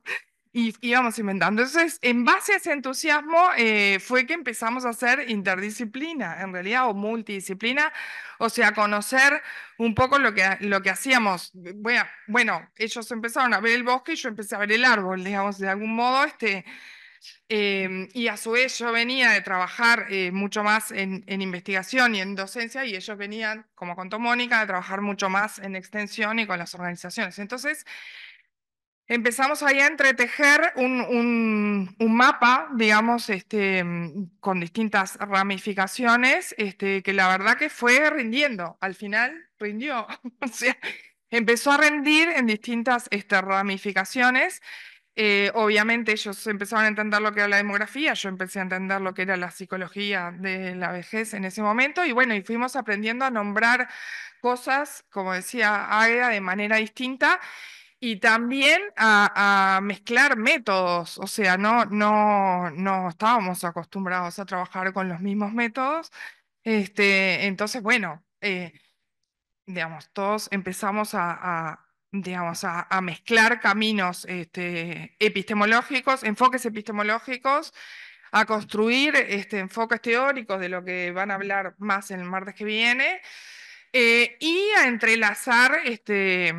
y íbamos inventando. Entonces, en base a ese entusiasmo eh, fue que empezamos a hacer interdisciplina, en realidad, o multidisciplina, o sea, conocer un poco lo que, lo que hacíamos. Bueno, bueno, ellos empezaron a ver el bosque y yo empecé a ver el árbol, digamos, de algún modo, este, Em, y a su vez yo venía de trabajar eh, mucho más en, investigación y en docencia y ellos venían, como contó Mónica, de trabajar mucho más en extensión y con las organizaciones. Entonces empezamos ahí a entretejer un, un, mapa, digamos, este, mm, con distintas ramificaciones, este, que la verdad que fue rindiendo, al final rindió, o sea, empezó a rendir en distintas este, ramificaciones. Eh, obviamente ellos empezaban a entender lo que era la demografía, yo empecé a entender lo que era la psicología de la vejez en ese momento y bueno, y fuimos aprendiendo a nombrar cosas, como decía Águeda, de manera distinta y también a, mezclar métodos, o sea, no, no, no estábamos acostumbrados a trabajar con los mismos métodos, este, entonces bueno, eh, digamos, todos empezamos a digamos, a, mezclar caminos este, epistemológicos, enfoques epistemológicos, a construir este, enfoques teóricos de lo que van a hablar más el martes que viene, eh, y a entrelazar este,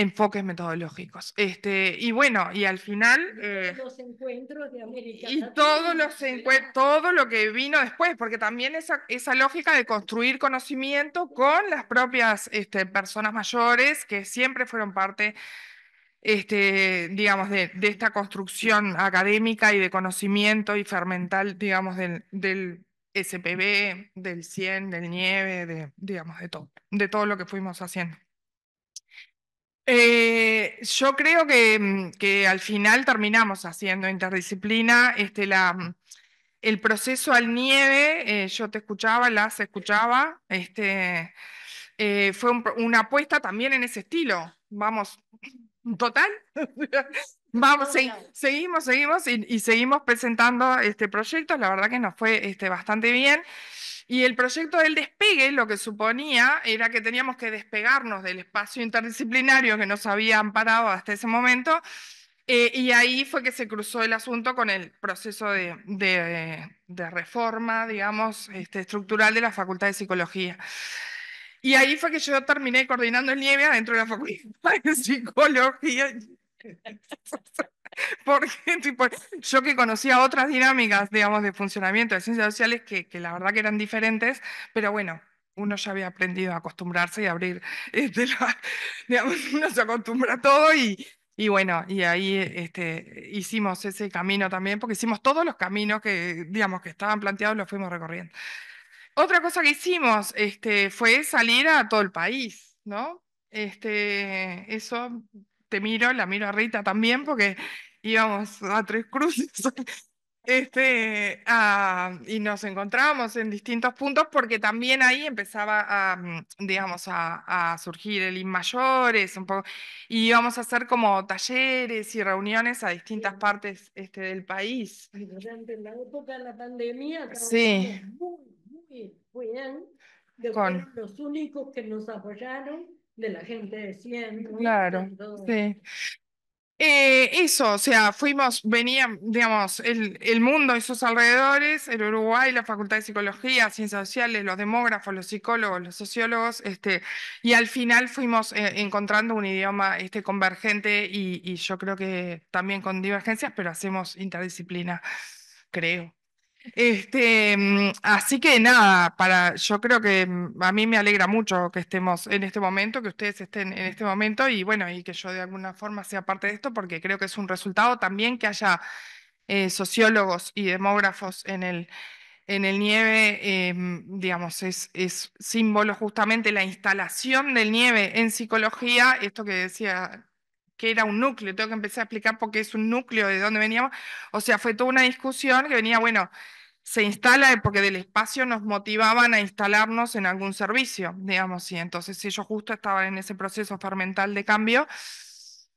enfoques metodológicos. Este, y bueno, y al final... Eh, los encuentros de América Y los todo lo que vino después, porque también esa, esa lógica de construir conocimiento con las propias este, personas mayores, que siempre fueron parte, este, digamos, de, de, esta construcción académica y de conocimiento y fermental, digamos, del, del SPB, del 100, del nieve, de, digamos, de todo, de todo lo que fuimos haciendo. Eh, yo creo mm, que, al final terminamos haciendo interdisciplina. Este, la, mm, el proceso al nieve, eh, yo te escuchaba, las escuchaba, este, eh, fue una apuesta también en ese estilo. Vamos, total. Vamos, seguimos, seguimos y, y, seguimos presentando este proyecto. La verdad que nos fue este, bastante bien. Y el proyecto del despegue lo que suponía era que teníamos que despegarnos del espacio interdisciplinario que nos había amparado hasta ese momento. Eh, y ahí fue que se cruzó el asunto con el proceso de, reforma, digamos, este, estructural de la Facultad de Psicología. Y ahí fue que yo terminé coordinando el nieve adentro de la Facultad de Psicología. Porque tipo, yo que conocía otras dinámicas, digamos, de funcionamiento de ciencias sociales que, la verdad que eran diferentes, pero bueno, uno ya había aprendido a acostumbrarse y abrir, este, digamos, uno se acostumbra a todo y, y bueno, y ahí este, hicimos ese camino también, porque hicimos todos los caminos que, digamos, que estaban planteados, los fuimos recorriendo. Otra cosa que hicimos este, fue salir a todo el país, ¿no? Este, eso te miro, la miro a Rita también, porque íbamos a Tres Cruces. Este, ah, y nos encontramos en distintos puntos porque también ahí empezaba a, mm, digamos, a, surgir el IN un poco, y íbamos a hacer como talleres y reuniones a distintas partes este, del país. la época de la pandemia, sí. muy, muy bien. Con... Los únicos que nos apoyaron de la gente de siempre. Claro, sí. Eh, eso, o sea, fuimos, venían, digamos, el, mundo y sus alrededores, el Uruguay, la Facultad de Psicología, Ciencias Sociales, los demógrafos, los psicólogos, los sociólogos, este, y al final fuimos eh, encontrando un idioma este, convergente y yo creo que también con divergencias, pero hacemos interdisciplina, creo. Este, mm, así que nada, para, yo creo que mm, a mí me alegra mucho que estemos en este momento, que ustedes estén en este momento y bueno, y que yo de alguna forma sea parte de esto, porque creo que es un resultado también que haya eh, sociólogos y demógrafos en el, en el nieve, eh, mm, digamos, es, es símbolo justamente la instalación del nieve en psicología, esto que decía que era un núcleo, tengo que empezar a explicar por qué es un núcleo, de dónde veníamos. O sea, fue toda una discusión que venía, bueno, se instala porque del espacio nos motivaban a instalarnos en algún servicio, digamos, y entonces ellos justo estaban en ese proceso fermental de cambio.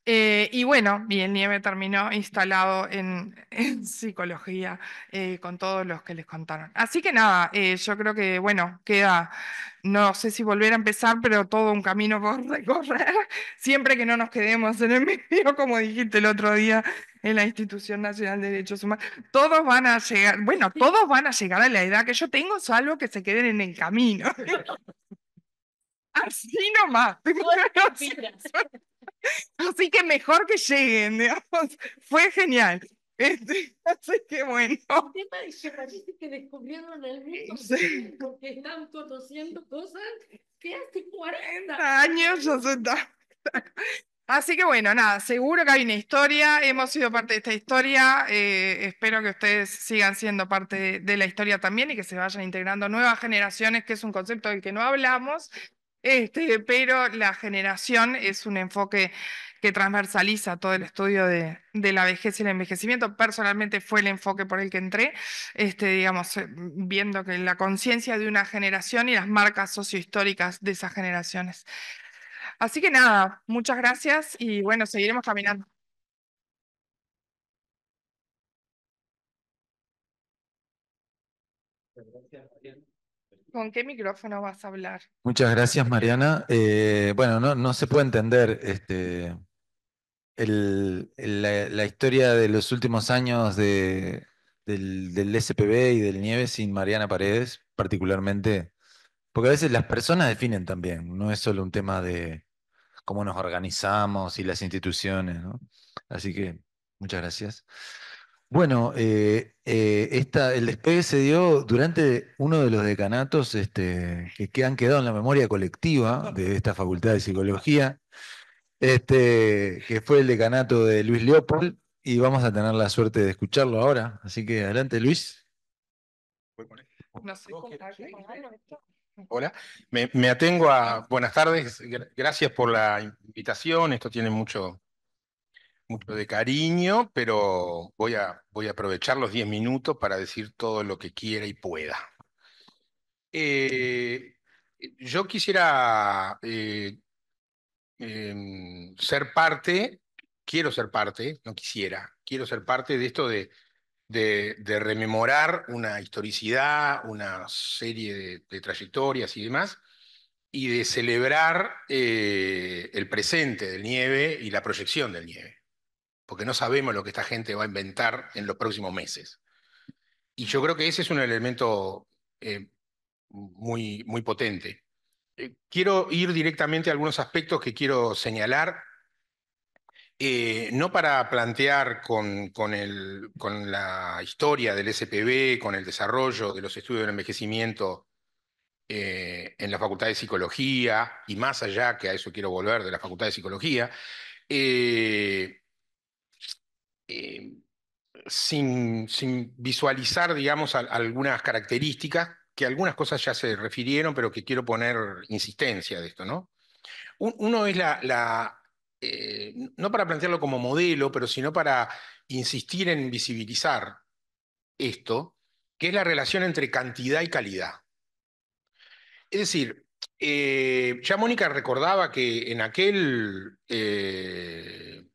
Eh, y bueno, el Nieve terminó instalado en, psicología eh, con todos los que les contaron. Así que nada, eh, yo creo que, bueno, queda no sé si volver a empezar, pero todo un camino por recorrer, siempre que no nos quedemos en el medio, como dijiste el otro día en la Institución Nacional de Derechos Humanos. Todos van a llegar, bueno, todos van a llegar a la edad que yo tengo, salvo que se queden en el camino. Así nomás. Así que mejor que lleguen, digamos. Fue genial. Este, así que bueno. El tema que que descubrieron el mundo porque están conociendo cosas que hace 40 años ya se Así que bueno, nada, seguro que hay una historia, hemos sido parte de esta historia, eh, espero que ustedes sigan siendo parte de, la historia también y que se vayan integrando nuevas generaciones, que es un concepto del que no hablamos, este, pero la generación es un enfoque que transversaliza todo el estudio de, la vejez y el envejecimiento. Personalmente fue el enfoque por el que entré, este, digamos, eh, viendo que la conciencia de una generación y las marcas sociohistóricas de esas generaciones. Así que nada, muchas gracias y bueno, seguiremos caminando. ¿Con qué micrófono vas a hablar? Muchas gracias, Mariana. Eh, bueno, no, se puede entender este, la, historia de los últimos años del, del SPB y del Nieve sin Mariana Paredes, particularmente, porque a veces las personas definen también, no es solo un tema de cómo nos organizamos y las instituciones, Así que muchas gracias. Bueno, eh, eh, el despegue se dio durante uno de los decanatos este, que, han quedado en la memoria colectiva de esta Facultad de Psicología, este, que fue el decanato de Luis Leopold, y vamos a tener la suerte de escucharlo ahora. Así que adelante, Luis. Este. No Hola, me, atengo a. Buenas tardes, gracias por la invitación. Esto tiene mucho, mucho de cariño, pero voy a, voy a aprovechar los 10 minutos para decir todo lo que quiera y pueda. Eh, yo quisiera eh, Em, ser parte, quiero ser parte, no quisiera, quiero ser parte de esto de, de, rememorar una historicidad, una serie de, trayectorias y demás, y de celebrar eh, el presente del nieve y la proyección del nieve, porque no sabemos lo que esta gente va a inventar en los próximos meses. Y yo creo que ese es un elemento eh, muy, muy potente. Eh, quiero ir directamente a algunos aspectos que quiero señalar, eh, no para plantear con, la historia del SPB, con el desarrollo de los estudios del envejecimiento eh, en la Facultad de Psicología y más allá, que a eso quiero volver, de la Facultad de Psicología, sin, visualizar, digamos, algunas características que algunas cosas ya se refirieron, pero que quiero poner insistencia de esto, ¿no? Uno es la, eh, no para plantearlo como modelo, pero sino para insistir en visibilizar esto, que es la relación entre cantidad y calidad. Es decir, eh, ya Mónica recordaba que en aquel eh,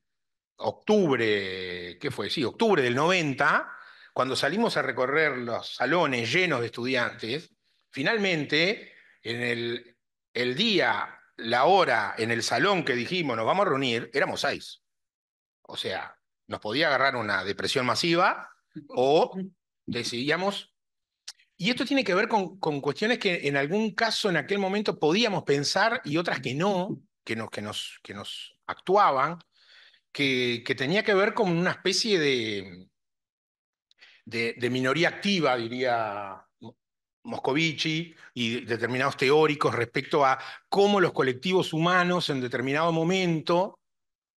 octubre, ¿qué fue? Sí, octubre del 90, cuando salimos a recorrer los salones llenos de estudiantes, finalmente, en el, día, la hora, en el salón que dijimos nos vamos a reunir, éramos seis. O sea, nos podía agarrar una depresión masiva o decidíamos... Y esto tiene que ver con, cuestiones que en algún caso en aquel momento podíamos pensar y otras que no, que nos, que nos, que nos actuaban, que, que tenía que ver con una especie de, de, minoría activa, diría Moscovici y determinados teóricos respecto a cómo los colectivos humanos en determinado momento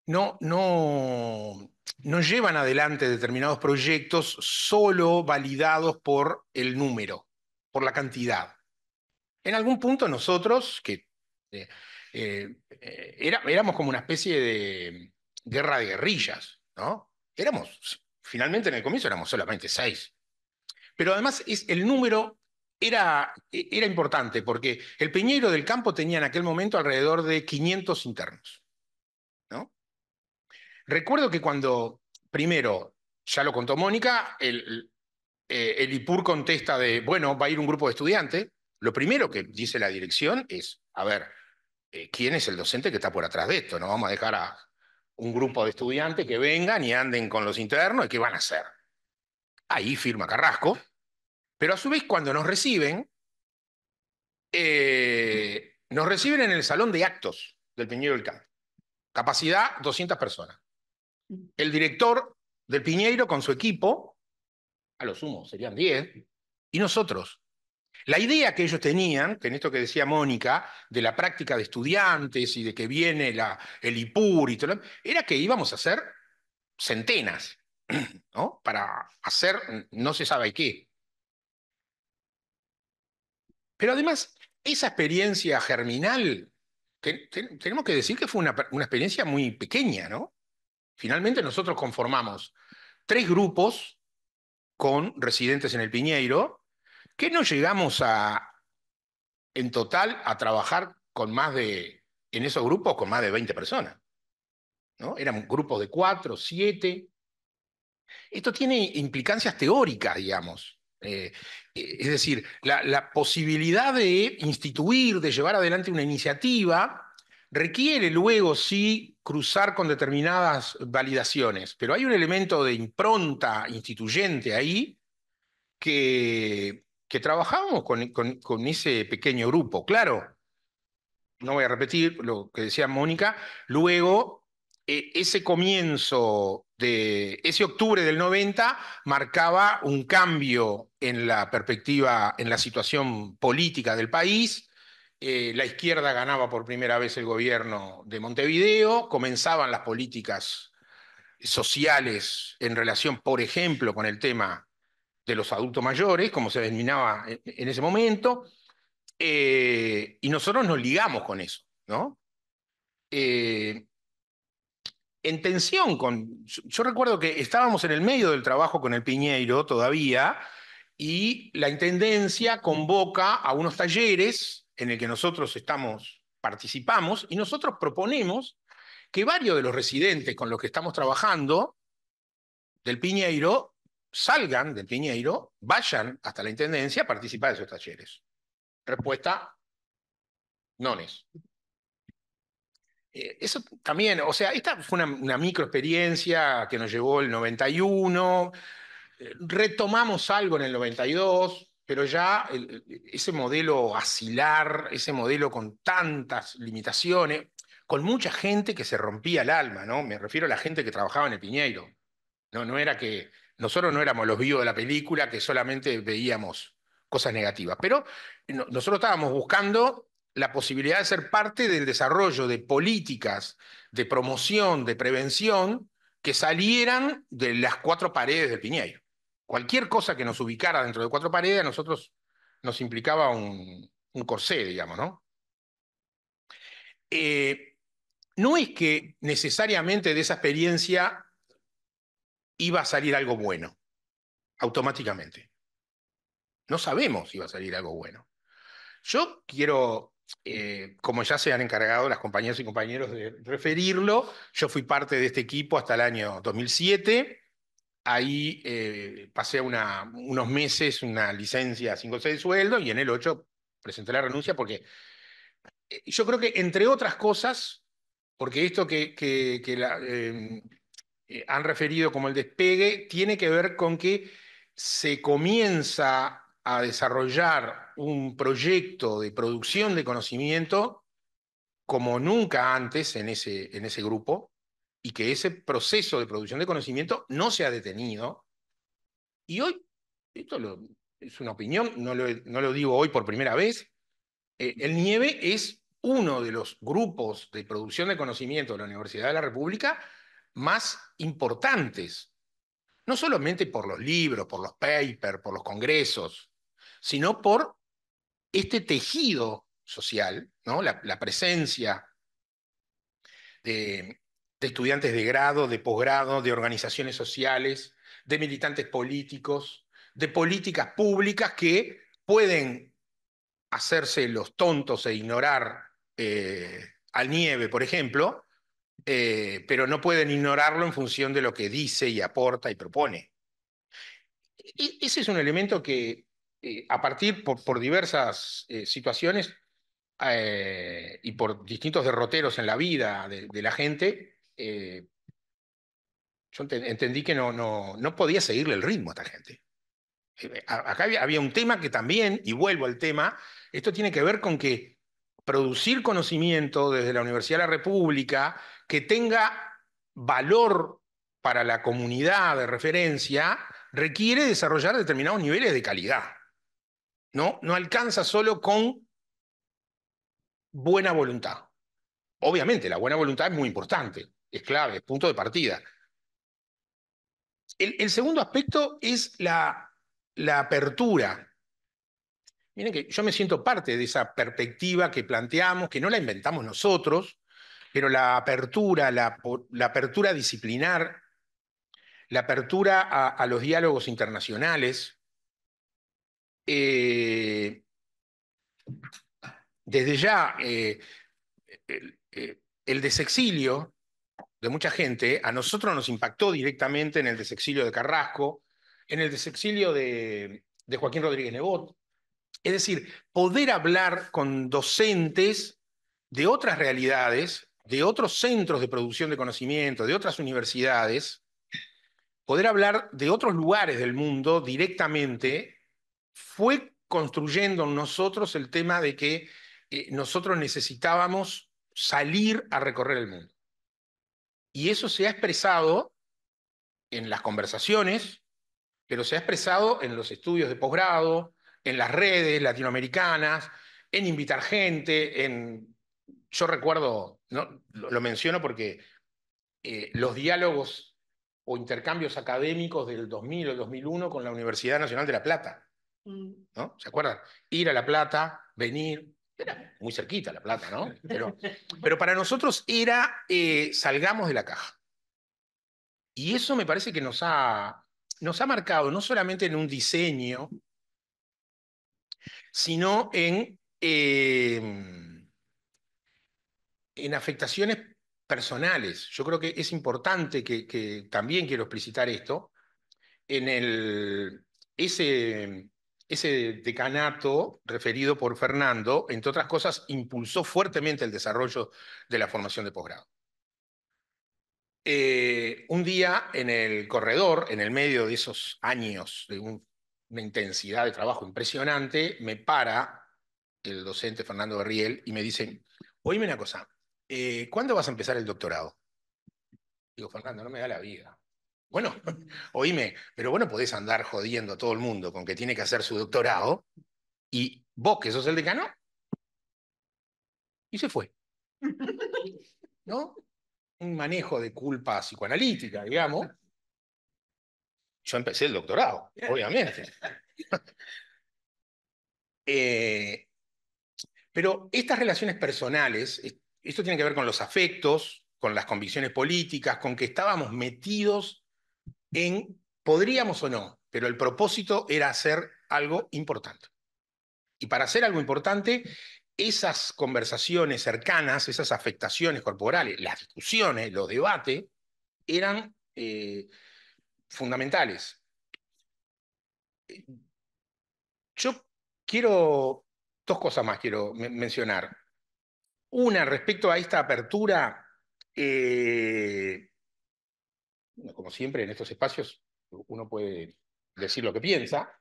no, no, no llevan adelante determinados proyectos solo validados por el número, por la cantidad. En algún punto nosotros, que eh, eh, era, éramos como una especie de guerra de guerrillas, ¿no? Éramos Finalmente en el comienzo éramos solamente seis. Pero además el número era, era importante porque el Peñero del Campo tenía en aquel momento alrededor de 500 internos. Recuerdo que cuando, primero, ya lo contó Mónica, el, eh, el IPUR contesta de, bueno, va a ir un grupo de estudiantes. Lo primero que dice la dirección es, a ver, eh, ¿quién es el docente que está por atrás de esto? No vamos a dejar a un grupo de estudiantes que vengan y anden con los internos y qué van a hacer. Ahí firma Carrasco, pero a su vez cuando nos reciben, eh, nos reciben en el salón de actos del Piñeiro del Campo. Capacidad 200 personas. El director del Piñeiro con su equipo, a lo sumo serían 10, y nosotros, la idea que ellos tenían, que en esto que decía Mónica, de la práctica de estudiantes y de que viene el IPUR y todo, era que íbamos a hacer centenas, ¿no? Para hacer no se sabe qué. Pero además, esa experiencia germinal, tenemos que decir que fue una, una experiencia muy pequeña, ¿no? Finalmente nosotros conformamos tres grupos con residentes en el Piñeiro, ¿Qué no llegamos a, en total, a trabajar con más de, en esos grupos, con más de 20 personas? ¿No? Eran grupos de 4, 7... Esto tiene implicancias teóricas, digamos. Eh, es decir, la, posibilidad de instituir, de llevar adelante una iniciativa, requiere luego sí cruzar con determinadas validaciones, pero hay un elemento de impronta instituyente ahí que, que trabajábamos con, ese pequeño grupo. Claro, no voy a repetir lo que decía Mónica, luego e, ese comienzo de ese octubre del 90 marcaba un cambio en la perspectiva, en la situación política del país. Eh, la izquierda ganaba por primera vez el gobierno de Montevideo, comenzaban las políticas sociales en relación, por ejemplo, con el tema de los adultos mayores, como se denominaba en, ese momento, eh, y nosotros nos ligamos con eso, ¿no? Eh, en tensión con. Yo recuerdo que estábamos en el medio del trabajo con el Piñeiro todavía, y la intendencia convoca a unos talleres en el que nosotros estamos, participamos, y nosotros proponemos que varios de los residentes con los que estamos trabajando del Piñeiro salgan del Piñeiro, vayan hasta la Intendencia a participar de esos talleres. Respuesta, no es. Eh, eso también, o sea, esta fue una, una micro que nos llevó el 91, eh, retomamos algo en el 92, pero ya ese modelo asilar, ese modelo con tantas limitaciones, con mucha gente que se rompía el alma, ¿no? Me refiero a la gente que trabajaba en el Piñeiro. No, no era que nosotros no éramos los vivos de la película que solamente veíamos cosas negativas, pero nosotros estábamos buscando la posibilidad de ser parte del desarrollo de políticas de promoción, de prevención, que salieran de las cuatro paredes del Piñeiro. Cualquier cosa que nos ubicara dentro de cuatro paredes a nosotros nos implicaba un, un corsé, digamos, ¿no? Eh, no es que necesariamente de esa experiencia iba a salir algo bueno, automáticamente. No sabemos si va a salir algo bueno. Yo quiero, eh, como ya se han encargado las compañeras y compañeros de referirlo, yo fui parte de este equipo hasta el año 2007. Ahí eh, pasé unos meses, una licencia sin o de sueldo y en el 8 presenté la renuncia porque eh, yo creo que entre otras cosas, porque esto que, que, la, em, eh, han referido como el despegue, tiene que ver con que se comienza a desarrollar un proyecto de producción de conocimiento como nunca antes en ese, en ese grupo y que ese proceso de producción de conocimiento no se ha detenido. Y hoy, esto es una opinión, no lo, digo hoy por primera vez, eh, el Nieve es uno de los grupos de producción de conocimiento de la Universidad de la República más importantes, no solamente por los libros, por los papers, por los congresos, sino por este tejido social, la, presencia de, estudiantes de grado, de posgrado, de organizaciones sociales, de militantes políticos, de políticas públicas que pueden hacerse los tontos e ignorar eh, al Nieve, por ejemplo, eh, pero no pueden ignorarlo en función de lo que dice y aporta y propone. E-, ese es un elemento que, eh, a partir por, diversas eh, situaciones y por distintos derroteros en la vida de, la gente, yo entendí que no, no, no podía seguirle el ritmo a esta gente. Acá había un tema que también, y vuelvo al tema, esto tiene que ver con que producir conocimiento desde la Universidad de la República que tenga valor para la comunidad de referencia, requiere desarrollar determinados niveles de calidad. No, no alcanza solo con buena voluntad. Obviamente, la buena voluntad es muy importante, es clave, es punto de partida. El, segundo aspecto es la apertura Miren que yo me siento parte de esa perspectiva que planteamos, que no la inventamos nosotros, pero la apertura, la, apertura disciplinar, la apertura a, los diálogos internacionales, eh, desde ya eh, el, desexilio de mucha gente a nosotros nos impactó directamente en el desexilio de Carrasco, en el desexilio de, de Joaquín Rodríguez Nebot, es decir, poder hablar con docentes de otras realidades, de otros centros de producción de conocimiento, de otras universidades, poder hablar de otros lugares del mundo directamente, fue construyendo en nosotros el tema de que eh, nosotros necesitábamos salir a recorrer el mundo. Y eso se ha expresado en las conversaciones, pero se ha expresado en los estudios de posgrado, en las redes latinoamericanas, en invitar gente, en... Yo recuerdo, lo, menciono porque eh, los diálogos o intercambios académicos del 2000 o 2001 con la Universidad Nacional de La Plata. Mm. ¿no? ¿Se acuerdan? Ir a La Plata, venir, era muy cerquita La Plata, ¿no? Pero, para nosotros era eh, salgamos de la caja. Y eso me parece que nos ha, nos ha marcado, no solamente en un diseño, sino en, em, en afectaciones personales. Yo creo que es importante que, también quiero explicitar esto. En el, ese, ese decanato referido por Fernando, entre otras cosas, impulsó fuertemente el desarrollo de la formación de posgrado. Eh, un día en el corredor, en el medio de esos años, de un una intensidad de trabajo impresionante, me para el docente Fernando Berriel y me dice, oíme una cosa, eh, ¿cuándo vas a empezar el doctorado? Digo, Fernando, no me da la vida. Bueno, oíme, pero bueno, podés andar jodiendo a todo el mundo con que tiene que hacer su doctorado y vos, que sos el decano, y se fue. ¿No? Un manejo de culpa psicoanalítica, digamos. Yo empecé el doctorado, obviamente. Eh, pero estas relaciones personales, esto tiene que ver con los afectos, con las convicciones políticas, con que estábamos metidos en, podríamos o no, pero el propósito era hacer algo importante. Y para hacer algo importante, esas conversaciones cercanas, esas afectaciones corporales, las discusiones, los debates, eran eh, fundamentales. Yo quiero, dos cosas más quiero mencionar. Una, respecto a esta apertura, eh, como siempre en estos espacios, uno puede decir lo que piensa.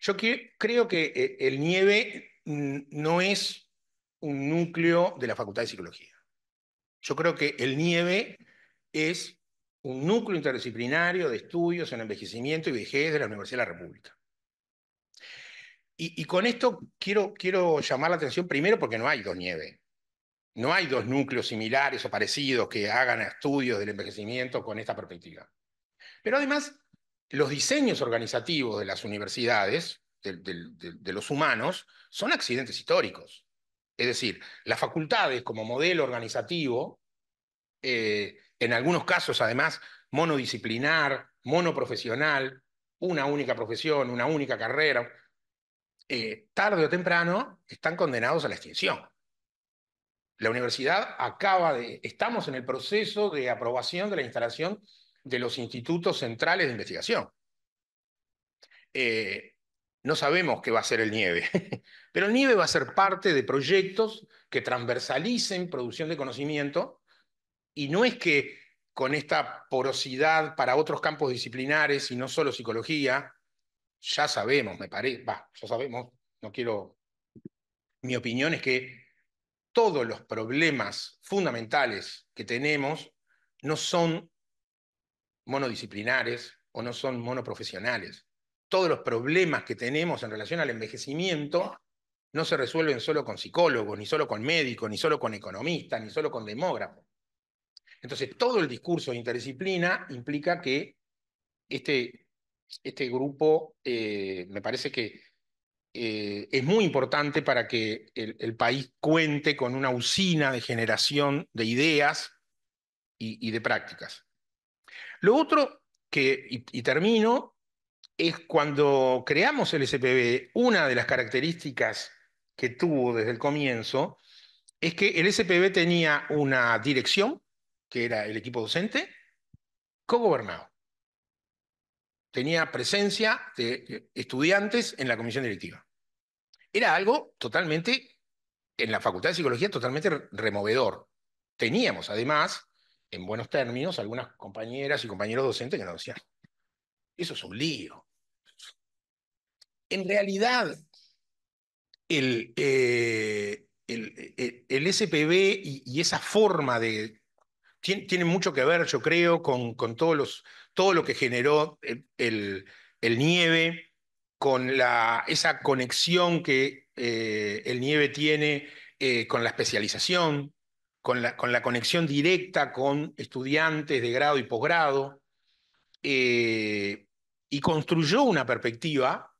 Yo creo que eh, el Nieve no es un núcleo de la Facultad de Psicología. Yo creo que el Nieve es un núcleo interdisciplinario de estudios en envejecimiento y vejez de la Universidad de la República. Y, con esto quiero, quiero llamar la atención primero porque no hay dos nieve. No hay dos núcleos similares o parecidos que hagan estudios del envejecimiento con esta perspectiva. Pero además, los diseños organizativos de las universidades, de, los humanos son accidentes históricos. Es decir, las facultades como modelo organizativo eh, en algunos casos además monodisciplinar, monoprofesional, una única profesión, una única carrera, eh, tarde o temprano están condenados a la extinción. La universidad acaba de, estamos en el proceso de aprobación de la instalación de los institutos centrales de investigación. Eh, no sabemos qué va a ser el nieve, pero el nieve va a ser parte de proyectos que transversalicen producción de conocimiento y no es que con esta porosidad para otros campos disciplinares y no solo psicología, ya sabemos, me parece, va, ya sabemos, no quiero... Mi opinión es que todos los problemas fundamentales que tenemos no son monodisciplinares o no son monoprofesionales. Todos los problemas que tenemos en relación al envejecimiento no se resuelven solo con psicólogos, ni solo con médicos, ni solo con economistas, ni solo con demógrafos. Entonces, todo el discurso de interdisciplina implica que este, este grupo, eh, me parece que eh, es muy importante para que el, país cuente con una usina de generación de ideas y, de prácticas. Lo otro que, y termino, es cuando creamos el SPB, una de las características que tuvo desde el comienzo es que el SPB tenía una dirección que era el equipo docente, co-gobernado. Tenía presencia de estudiantes en la comisión directiva. Era algo totalmente, en la Facultad de Psicología, totalmente removedor. Teníamos, además, en buenos términos, algunas compañeras y compañeros docentes que nos decían, eso es un lío. En realidad, el, eh, el, SPB y, esa forma de tiene, mucho que ver, yo creo, con, todos los, todo lo que generó el, nieve, con la, esa conexión que eh, el nieve tiene eh, con la especialización, con la, con la, conexión directa con estudiantes de grado y posgrado, eh, y construyó una perspectiva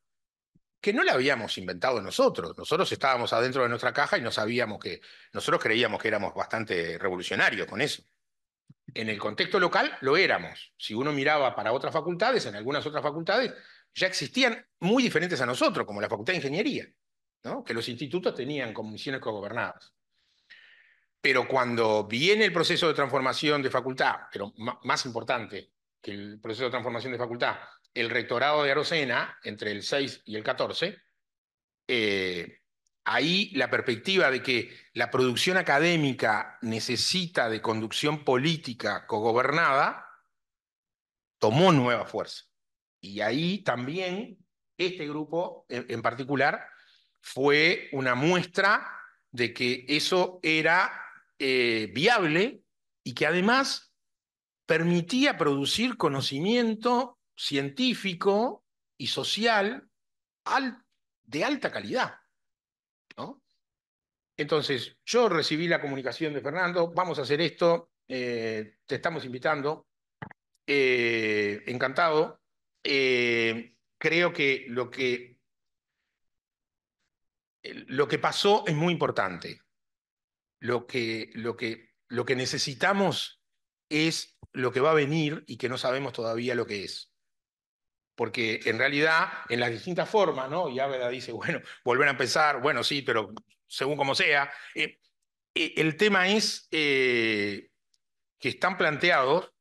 que no la habíamos inventado nosotros. Nosotros estábamos adentro de nuestra caja y no sabíamos que, nosotros creíamos que éramos bastante revolucionarios con eso. En el contexto local lo éramos. Si uno miraba para otras facultades, en algunas otras facultades ya existían muy diferentes a nosotros, como la Facultad de Ingeniería, que los institutos tenían comisiones cogobernadas. Pero cuando viene el proceso de transformación de facultad, pero más importante que el proceso de transformación de facultad, el rectorado de Arocena, entre el 6 y el 14, ahí la perspectiva de que la producción académica necesita de conducción política cogobernada, tomó nueva fuerza. Y ahí también este grupo en, particular fue una muestra de que eso era eh, viable y que además permitía producir conocimiento científico y social de alta calidad. Entonces, yo recibí la comunicación de Fernando, vamos a hacer esto, eh, te estamos invitando, eh, encantado. Eh, creo que lo que lo que pasó es muy importante. Lo que, lo, que, lo que necesitamos es lo que va a venir y que no sabemos todavía lo que es porque en realidad en las distintas formas, ¿no? Y Áveda dice, bueno, volver a pensar. bueno, sí, pero según como sea. Eh, eh, el tema es eh, que están planteados,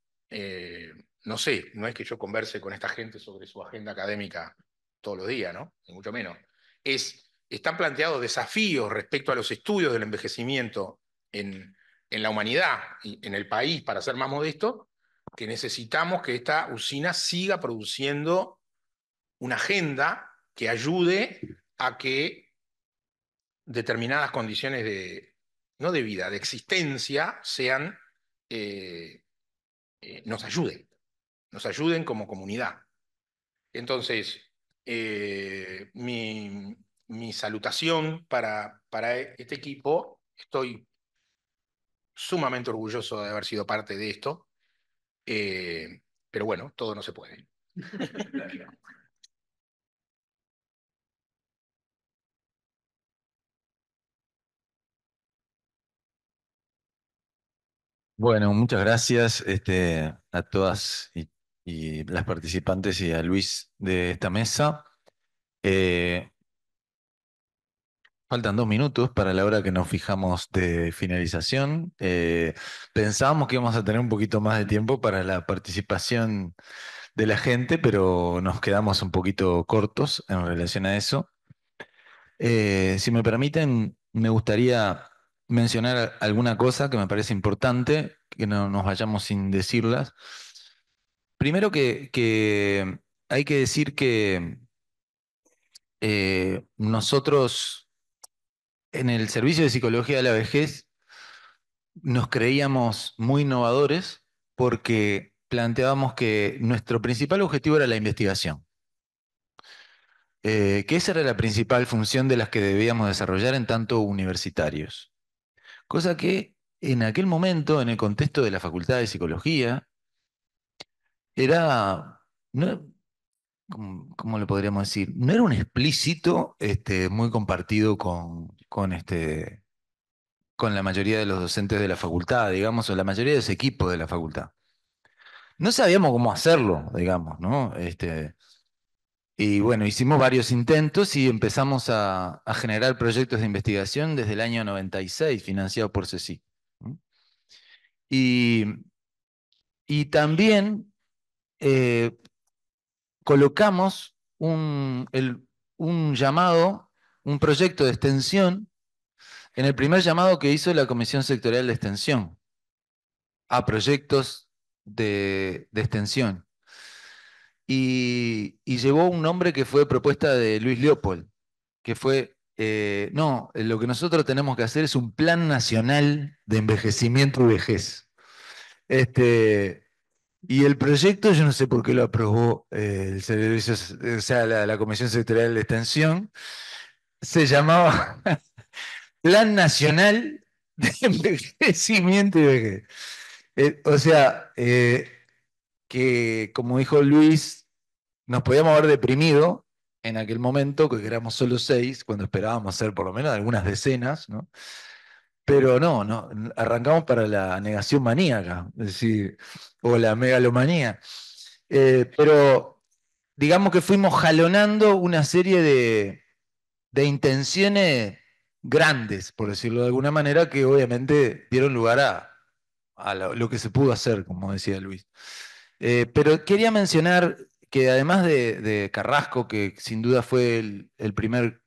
no sé, no es que yo converse con esta gente sobre su agenda académica todos los días, ¿no? Ni mucho menos. Es, están planteados desafíos respecto a los estudios del envejecimiento en, en la humanidad, y en el país, para ser más modesto, que necesitamos que esta usina siga produciendo una agenda que ayude a que determinadas condiciones de, no de vida, de existencia, sean, eh, eh, nos ayuden, nos ayuden como comunidad. Entonces, eh, mi, mi, salutación para, para este equipo, estoy sumamente orgulloso de haber sido parte de esto, eh, pero bueno, todo no se puede. Bueno, muchas gracias este, a todas y, las participantes y a Luis de esta mesa. Eh, Faltan dos minutos para la hora que nos fijamos de finalización. Eh, pensábamos que íbamos a tener un poquito más de tiempo para la participación de la gente, pero nos quedamos un poquito cortos en relación a eso. Eh, si me permiten, me gustaría mencionar alguna cosa que me parece importante, que no nos vayamos sin decirlas. Primero que, hay que decir que eh, nosotros en el servicio de psicología de la vejez nos creíamos muy innovadores porque planteábamos que nuestro principal objetivo era la investigación. Eh, que esa era la principal función de las que debíamos desarrollar en tanto universitarios. Cosa que en aquel momento, en el contexto de la Facultad de Psicología, era, no, ¿cómo, lo podríamos decir? No era un explícito este, muy compartido con, con este con la mayoría de los docentes de la facultad, digamos, o la mayoría de los equipos de la facultad. No sabíamos cómo hacerlo, digamos, ¿no? Este, y bueno, hicimos varios intentos y empezamos a, generar proyectos de investigación desde el año 96, financiados por CECI. Y, y también eh, colocamos un, el, un llamado un proyecto de extensión en el primer llamado que hizo la Comisión Sectorial de Extensión a proyectos de, extensión. Y, llevó un nombre que fue propuesta de Luis Leopold, que fue, eh, no, lo que nosotros tenemos que hacer es un plan nacional de envejecimiento y vejez. Este, y el proyecto, yo no sé por qué lo aprobó eh, el servicio, o sea, la Comisión Sectorial de Extensión, se llamaba Plan Nacional de Envejecimiento y Vejez. Eh, o sea, eh, que como dijo Luis, nos podíamos haber deprimido en aquel momento, que éramos solo seis, cuando esperábamos ser por lo menos algunas decenas, ¿no? Pero no, no, arrancamos para la negación maníaca, decir, o la megalomanía. Eh, pero digamos que fuimos jalonando una serie de, de intenciones grandes, por decirlo de alguna manera, que obviamente dieron lugar a, lo que se pudo hacer, como decía Luis. Eh, pero quería mencionar que además de, Carrasco, que sin duda fue el, primer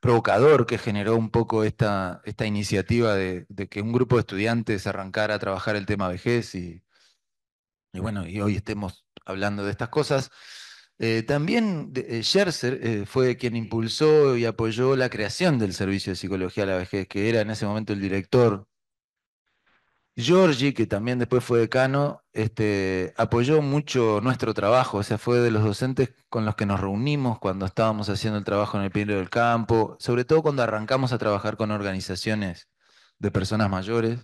provocador que generó un poco esta, esta iniciativa de, que un grupo de estudiantes arrancara a trabajar el tema vejez y, y bueno, y hoy estemos hablando de estas cosas, eh, también eh, eh, fue quien impulsó y apoyó la creación del Servicio de Psicología a la Vejez, que era en ese momento el director. Giorgi, que también después fue decano, este, apoyó mucho nuestro trabajo, o sea, fue de los docentes con los que nos reunimos cuando estábamos haciendo el trabajo en el Pino del Campo, sobre todo cuando arrancamos a trabajar con organizaciones de personas mayores.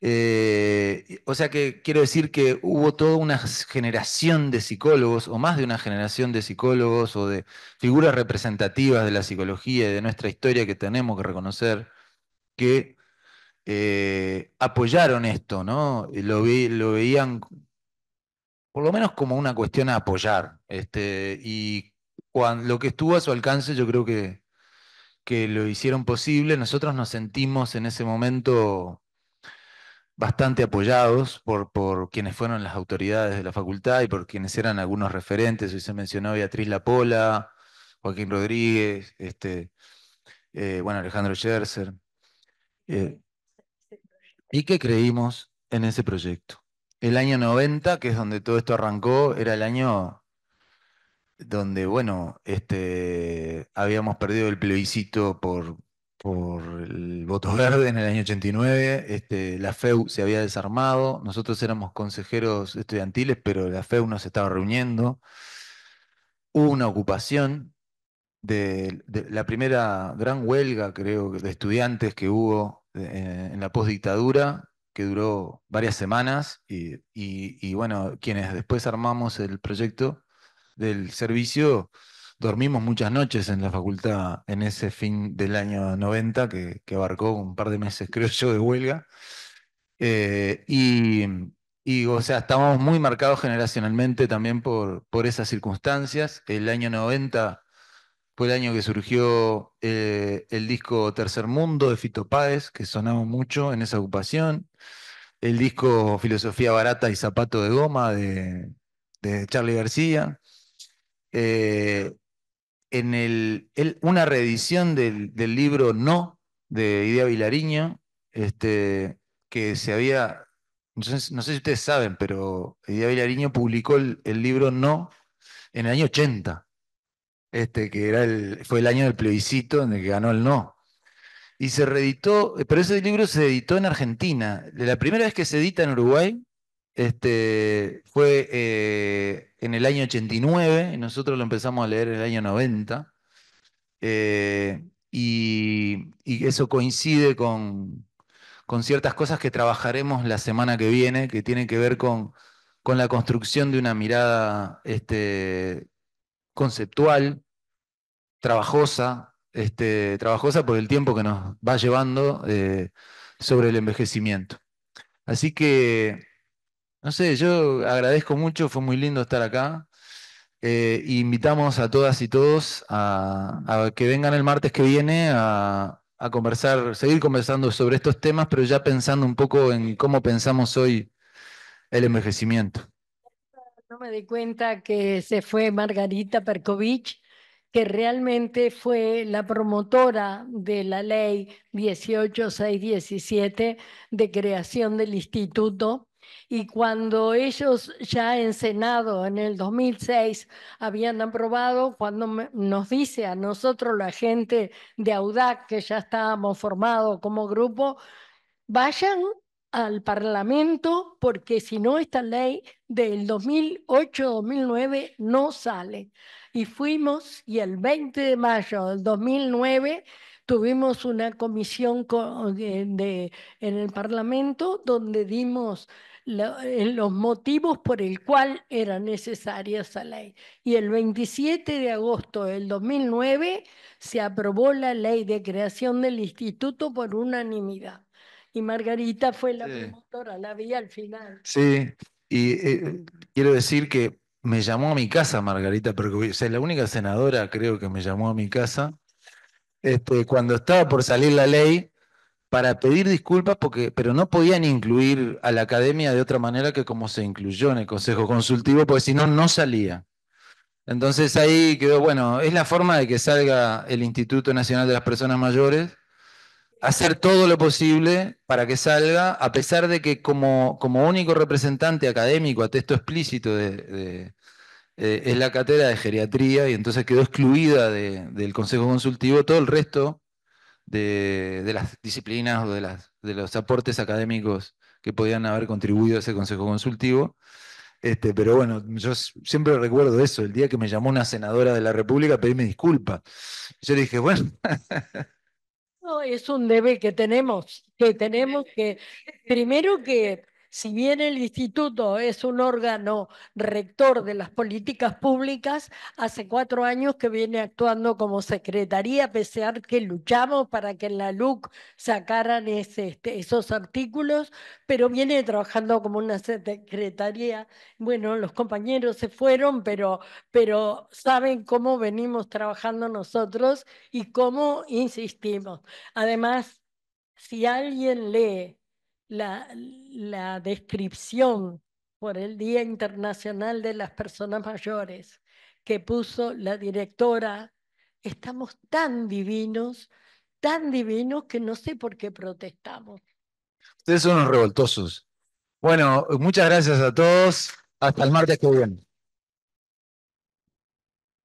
Eh, o sea que quiero decir que hubo toda una generación de psicólogos, o más de una generación de psicólogos, o de figuras representativas de la psicología y de nuestra historia que tenemos que reconocer, que eh, apoyaron esto, ¿no? Lo, lo veían por lo menos como una cuestión a apoyar. Este, y lo que estuvo a su alcance, yo creo que, que lo hicieron posible. Nosotros nos sentimos en ese momento bastante apoyados por, por quienes fueron las autoridades de la facultad y por quienes eran algunos referentes. Hoy se mencionó Beatriz Lapola, Joaquín Rodríguez, este, eh, bueno, Alejandro Scherzer. Eh, y que creímos en ese proyecto. El año 90, que es donde todo esto arrancó, era el año donde, bueno, este, habíamos perdido el plebiscito por por el voto verde en el año 89, este, la FEU se había desarmado, nosotros éramos consejeros estudiantiles, pero la FEU no se estaba reuniendo, hubo una ocupación de, la primera gran huelga, creo, de estudiantes que hubo eh, en, la postdictadura, que duró varias semanas, y bueno, quienes después armamos el proyecto del servicio, dormimos muchas noches en la facultad en ese fin del año 90, que, abarcó un par de meses, creo yo, de huelga. Eh, y, o sea, estábamos muy marcados generacionalmente también por, por esas circunstancias. El año 90 fue el año que surgió eh, el disco Tercer Mundo de Fito Páez, que sonaba mucho en esa ocupación. El disco Filosofía Barata y Zapato de Goma de, Charlie García. Eh, en el, una reedición del, libro No de Idea Vilariño, este, que se había, no sé, si ustedes saben, pero Idea Vilariño publicó el, libro No en el año 80, este, que era el, fue el año del plebiscito en el que ganó el No. Y se reeditó, pero ese libro se editó en Argentina. La primera vez que se edita en Uruguay este, fue eh, en el año 89, y nosotros lo empezamos a leer en el año 90, eh, y, eso coincide con, con, ciertas cosas que trabajaremos la semana que viene, que tienen que ver con, con la construcción de una mirada este, conceptual, trabajosa, este, trabajosa por el tiempo que nos va llevando eh, sobre el envejecimiento. Así que no sé, yo agradezco mucho, fue muy lindo estar acá. Eh, invitamos a todas y todos a, que vengan el martes que viene a, conversar, seguir conversando sobre estos temas, pero ya pensando un poco en cómo pensamos hoy el envejecimiento. No me di cuenta que se fue Margarita Perkovich, que realmente fue la promotora de la ley 18617 de creación del instituto y cuando ellos ya en Senado en el 2006 habían aprobado, cuando nos dice a nosotros la gente de AUDAC, que ya estábamos formados como grupo, vayan al Parlamento porque si no esta ley del 2008-2009 no sale. Y fuimos y el 20 de mayo del 2009 tuvimos una comisión eh, en el Parlamento donde dimos en los motivos por el cual era necesaria esa ley. Y el 27 de agosto del 2009 se aprobó la ley de creación del instituto por unanimidad. Y Margarita fue la promotora, la vi al final. Sí, y eh, quiero decir que me llamó a mi casa Margarita, porque o sea, la única senadora creo que me llamó a mi casa. Este, cuando estaba por salir la ley, para pedir disculpas, porque, pero no podían incluir a la academia de otra manera que como se incluyó en el Consejo Consultivo, porque si no, no salía. Entonces ahí quedó, bueno, es la forma de que salga el Instituto Nacional de las Personas Mayores, hacer todo lo posible para que salga, a pesar de que como, como único representante académico a texto explícito de, eh, es la cátedra de geriatría y entonces quedó excluida del Consejo Consultivo todo el resto de, las disciplinas o de, las, de los aportes académicos que podían haber contribuido a ese consejo consultivo. Este, pero bueno, yo siempre recuerdo eso, el día que me llamó una senadora de la República a pedirme disculpas. Yo le dije, bueno. es un deber que tenemos, que tenemos que, primero que si bien el instituto es un órgano rector de las políticas públicas, hace cuatro años que viene actuando como secretaría, a que luchamos para que en la LUC sacaran este, esos artículos, pero viene trabajando como una secretaría. Bueno, los compañeros se fueron, pero, pero saben cómo venimos trabajando nosotros y cómo insistimos. Además, si alguien lee la, la descripción por el Día Internacional de las Personas Mayores que puso la directora, estamos tan divinos, tan divinos que no sé por qué protestamos. Ustedes son unos revoltosos. Bueno, muchas gracias a todos. Hasta el martes que viene.